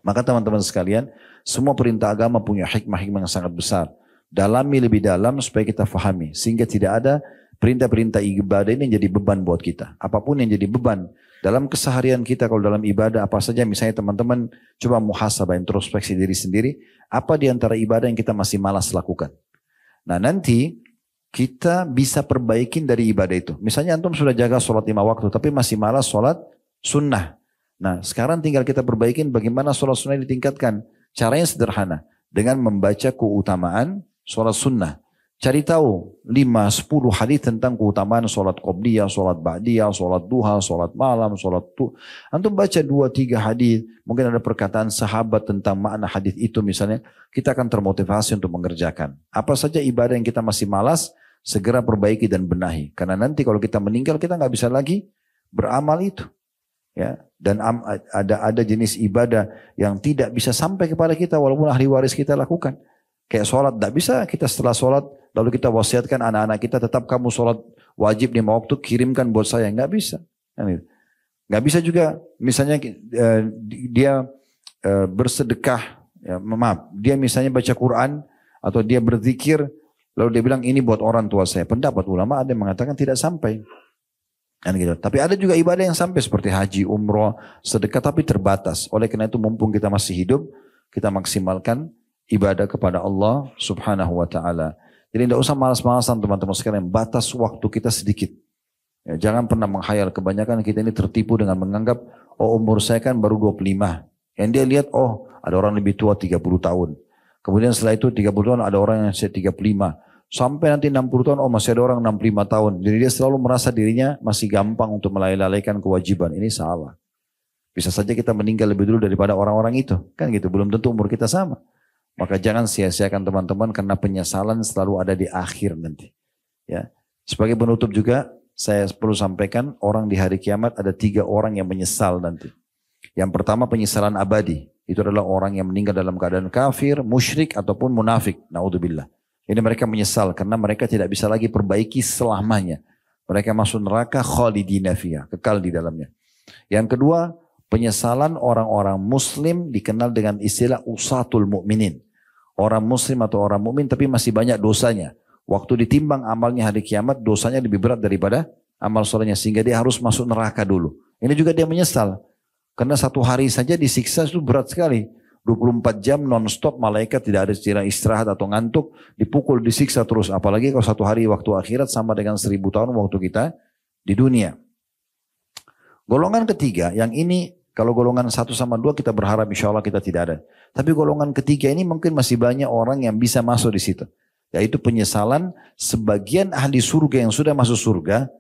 Maka teman-teman sekalian, semua perintah agama punya hikmah-hikmah yang sangat besar. Dalami lebih dalam supaya kita fahami. Sehingga tidak ada perintah-perintah ibadah ini yang jadi beban buat kita. Apapun yang jadi beban dalam keseharian kita kalau dalam ibadah apa saja misalnya teman-teman coba muhasabah introspeksi diri sendiri apa di antara ibadah yang kita masih malas lakukan. Nah nanti kita bisa perbaikin dari ibadah itu. Misalnya antum sudah jaga sholat lima waktu tapi masih malas sholat sunnah. Nah sekarang tinggal kita perbaikin bagaimana sholat sunnah ditingkatkan. Caranya sederhana. Dengan membaca keutamaan sholat sunnah. Cari tahu 5-10 hadis tentang keutamaan sholat qobliyah, sholat ba'diyah, sholat duha, sholat malam, sholat tu. Antum baca 2-3 hadis, mungkin ada perkataan sahabat tentang makna hadis itu misalnya, kita akan termotivasi untuk mengerjakan. Apa saja ibadah yang kita masih malas, segera perbaiki dan benahi. Karena nanti kalau kita meninggal, kita nggak bisa lagi beramal itu ya dan ada ada jenis ibadah yang tidak bisa sampai kepada kita walaupun ahli waris kita lakukan kayak sholat tidak bisa kita setelah sholat lalu kita wasiatkan anak-anak kita tetap kamu sholat wajib di waktu kirimkan buat saya nggak bisa kan gitu. nggak bisa juga misalnya eh, dia eh, bersedekah ya, maaf dia misalnya baca Quran atau dia berzikir lalu dia bilang ini buat orang tua saya pendapat ulama ada yang mengatakan tidak sampai dan gitu. Tapi ada juga ibadah yang sampai seperti haji, umroh, sedekah tapi terbatas. Oleh karena itu mumpung kita masih hidup, kita maksimalkan ibadah kepada Allah subhanahu wa ta'ala. Jadi tidak usah malas-malasan teman-teman sekalian. Batas waktu kita sedikit. Ya, jangan pernah menghayal. Kebanyakan kita ini tertipu dengan menganggap, oh umur saya kan baru 25. Yang dia lihat, oh ada orang lebih tua 30 tahun. Kemudian setelah itu 30 tahun ada orang yang saya 35. Sampai nanti 60 tahun, oh masih ada orang 65 tahun. Jadi dia selalu merasa dirinya masih gampang untuk melalaikan kewajiban. Ini salah. Bisa saja kita meninggal lebih dulu daripada orang-orang itu. Kan gitu, belum tentu umur kita sama. Maka jangan sia-siakan teman-teman karena penyesalan selalu ada di akhir nanti. Ya. Sebagai penutup juga, saya perlu sampaikan orang di hari kiamat ada tiga orang yang menyesal nanti. Yang pertama penyesalan abadi. Itu adalah orang yang meninggal dalam keadaan kafir, musyrik ataupun munafik. Naudzubillah. Ini mereka menyesal karena mereka tidak bisa lagi perbaiki selamanya. Mereka masuk neraka khalidina fiyah, kekal di dalamnya. Yang kedua, penyesalan orang-orang muslim dikenal dengan istilah usatul mukminin. Orang muslim atau orang mukmin tapi masih banyak dosanya. Waktu ditimbang amalnya hari kiamat, dosanya lebih berat daripada amal solehnya sehingga dia harus masuk neraka dulu. Ini juga dia menyesal. Karena satu hari saja disiksa itu berat sekali. 24 jam nonstop malaikat tidak ada istirahat, istirahat atau ngantuk, dipukul, disiksa terus. Apalagi kalau satu hari waktu akhirat sama dengan seribu tahun waktu kita di dunia. Golongan ketiga yang ini kalau golongan satu sama dua kita berharap insya Allah kita tidak ada. Tapi golongan ketiga ini mungkin masih banyak orang yang bisa masuk di situ. Yaitu penyesalan sebagian ahli surga yang sudah masuk surga.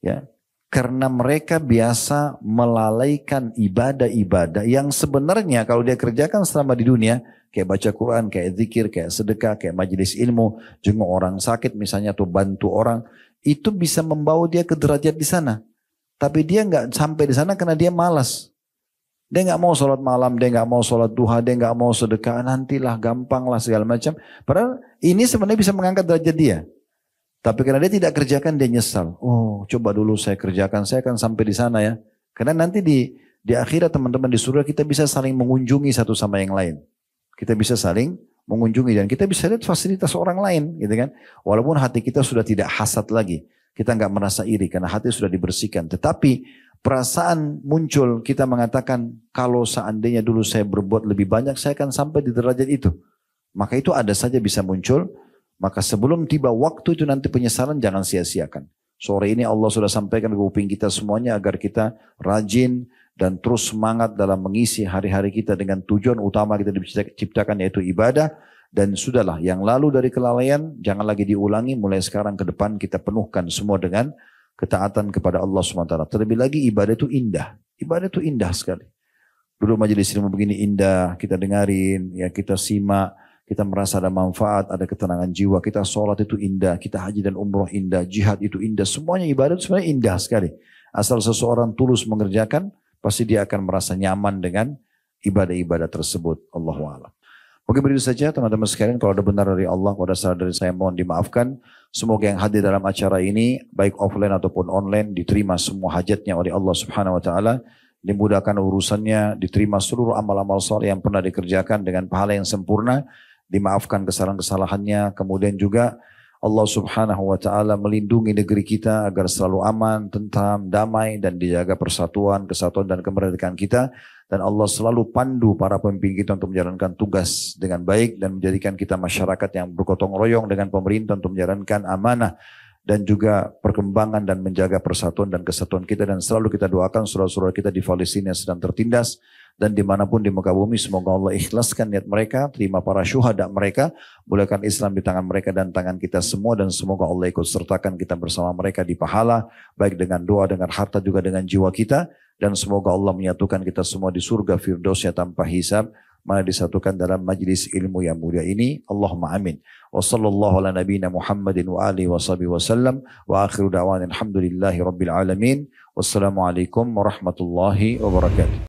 ya karena mereka biasa melalaikan ibadah-ibadah yang sebenarnya kalau dia kerjakan selama di dunia kayak baca Quran, kayak zikir, kayak sedekah, kayak majelis ilmu, jenguk orang sakit misalnya atau bantu orang, itu bisa membawa dia ke derajat di sana. Tapi dia nggak sampai di sana karena dia malas. Dia nggak mau sholat malam, dia nggak mau sholat duha, dia nggak mau sedekah, nantilah, gampang lah segala macam. Padahal ini sebenarnya bisa mengangkat derajat dia. Tapi karena dia tidak kerjakan dia nyesal. Oh, coba dulu saya kerjakan, saya akan sampai di sana ya. Karena nanti di di akhirat teman-teman di surga kita bisa saling mengunjungi satu sama yang lain. Kita bisa saling mengunjungi dan kita bisa lihat fasilitas orang lain gitu kan. Walaupun hati kita sudah tidak hasad lagi. Kita nggak merasa iri karena hati sudah dibersihkan. Tetapi perasaan muncul kita mengatakan kalau seandainya dulu saya berbuat lebih banyak saya akan sampai di derajat itu. Maka itu ada saja bisa muncul maka sebelum tiba waktu itu nanti penyesalan jangan sia-siakan. Sore ini Allah sudah sampaikan ke kuping kita semuanya agar kita rajin dan terus semangat dalam mengisi hari-hari kita dengan tujuan utama kita diciptakan yaitu ibadah. Dan sudahlah yang lalu dari kelalaian jangan lagi diulangi mulai sekarang ke depan kita penuhkan semua dengan ketaatan kepada Allah SWT. Terlebih lagi ibadah itu indah. Ibadah itu indah sekali. Dulu majelis ilmu begini indah, kita dengarin, ya kita simak kita merasa ada manfaat, ada ketenangan jiwa, kita sholat itu indah, kita haji dan umroh indah, jihad itu indah, semuanya ibadah itu sebenarnya indah sekali. Asal seseorang tulus mengerjakan, pasti dia akan merasa nyaman dengan ibadah-ibadah tersebut. Allah oke Oke begitu saja teman-teman sekalian kalau ada benar dari Allah, kalau ada salah dari saya mohon dimaafkan. Semoga yang hadir dalam acara ini baik offline ataupun online diterima semua hajatnya oleh Allah Subhanahu wa taala, dimudahkan urusannya, diterima seluruh amal-amal soleh yang pernah dikerjakan dengan pahala yang sempurna dimaafkan kesalahan-kesalahannya, kemudian juga Allah Subhanahu wa taala melindungi negeri kita agar selalu aman, tentram, damai dan dijaga persatuan, kesatuan dan kemerdekaan kita dan Allah selalu pandu para pemimpin kita untuk menjalankan tugas dengan baik dan menjadikan kita masyarakat yang berkotong royong dengan pemerintah untuk menjalankan amanah dan juga perkembangan dan menjaga persatuan dan kesatuan kita dan selalu kita doakan surah-surah kita di Palestina sedang tertindas dan dimanapun di muka bumi semoga Allah ikhlaskan niat mereka, terima para syuhada mereka, bolehkan Islam di tangan mereka dan tangan kita semua dan semoga Allah ikut sertakan kita bersama mereka di pahala, baik dengan doa, dengan harta, juga dengan jiwa kita dan semoga Allah menyatukan kita semua di surga firdausnya tanpa hisab, mana disatukan dalam majlis ilmu yang mulia ini. Allahumma amin. Wa sallallahu ala nabina Muhammadin wa alihi wa sahbihi wa sallam. Wa akhiru da'wan alhamdulillahi rabbil alamin. Wassalamualaikum warahmatullahi wabarakatuh.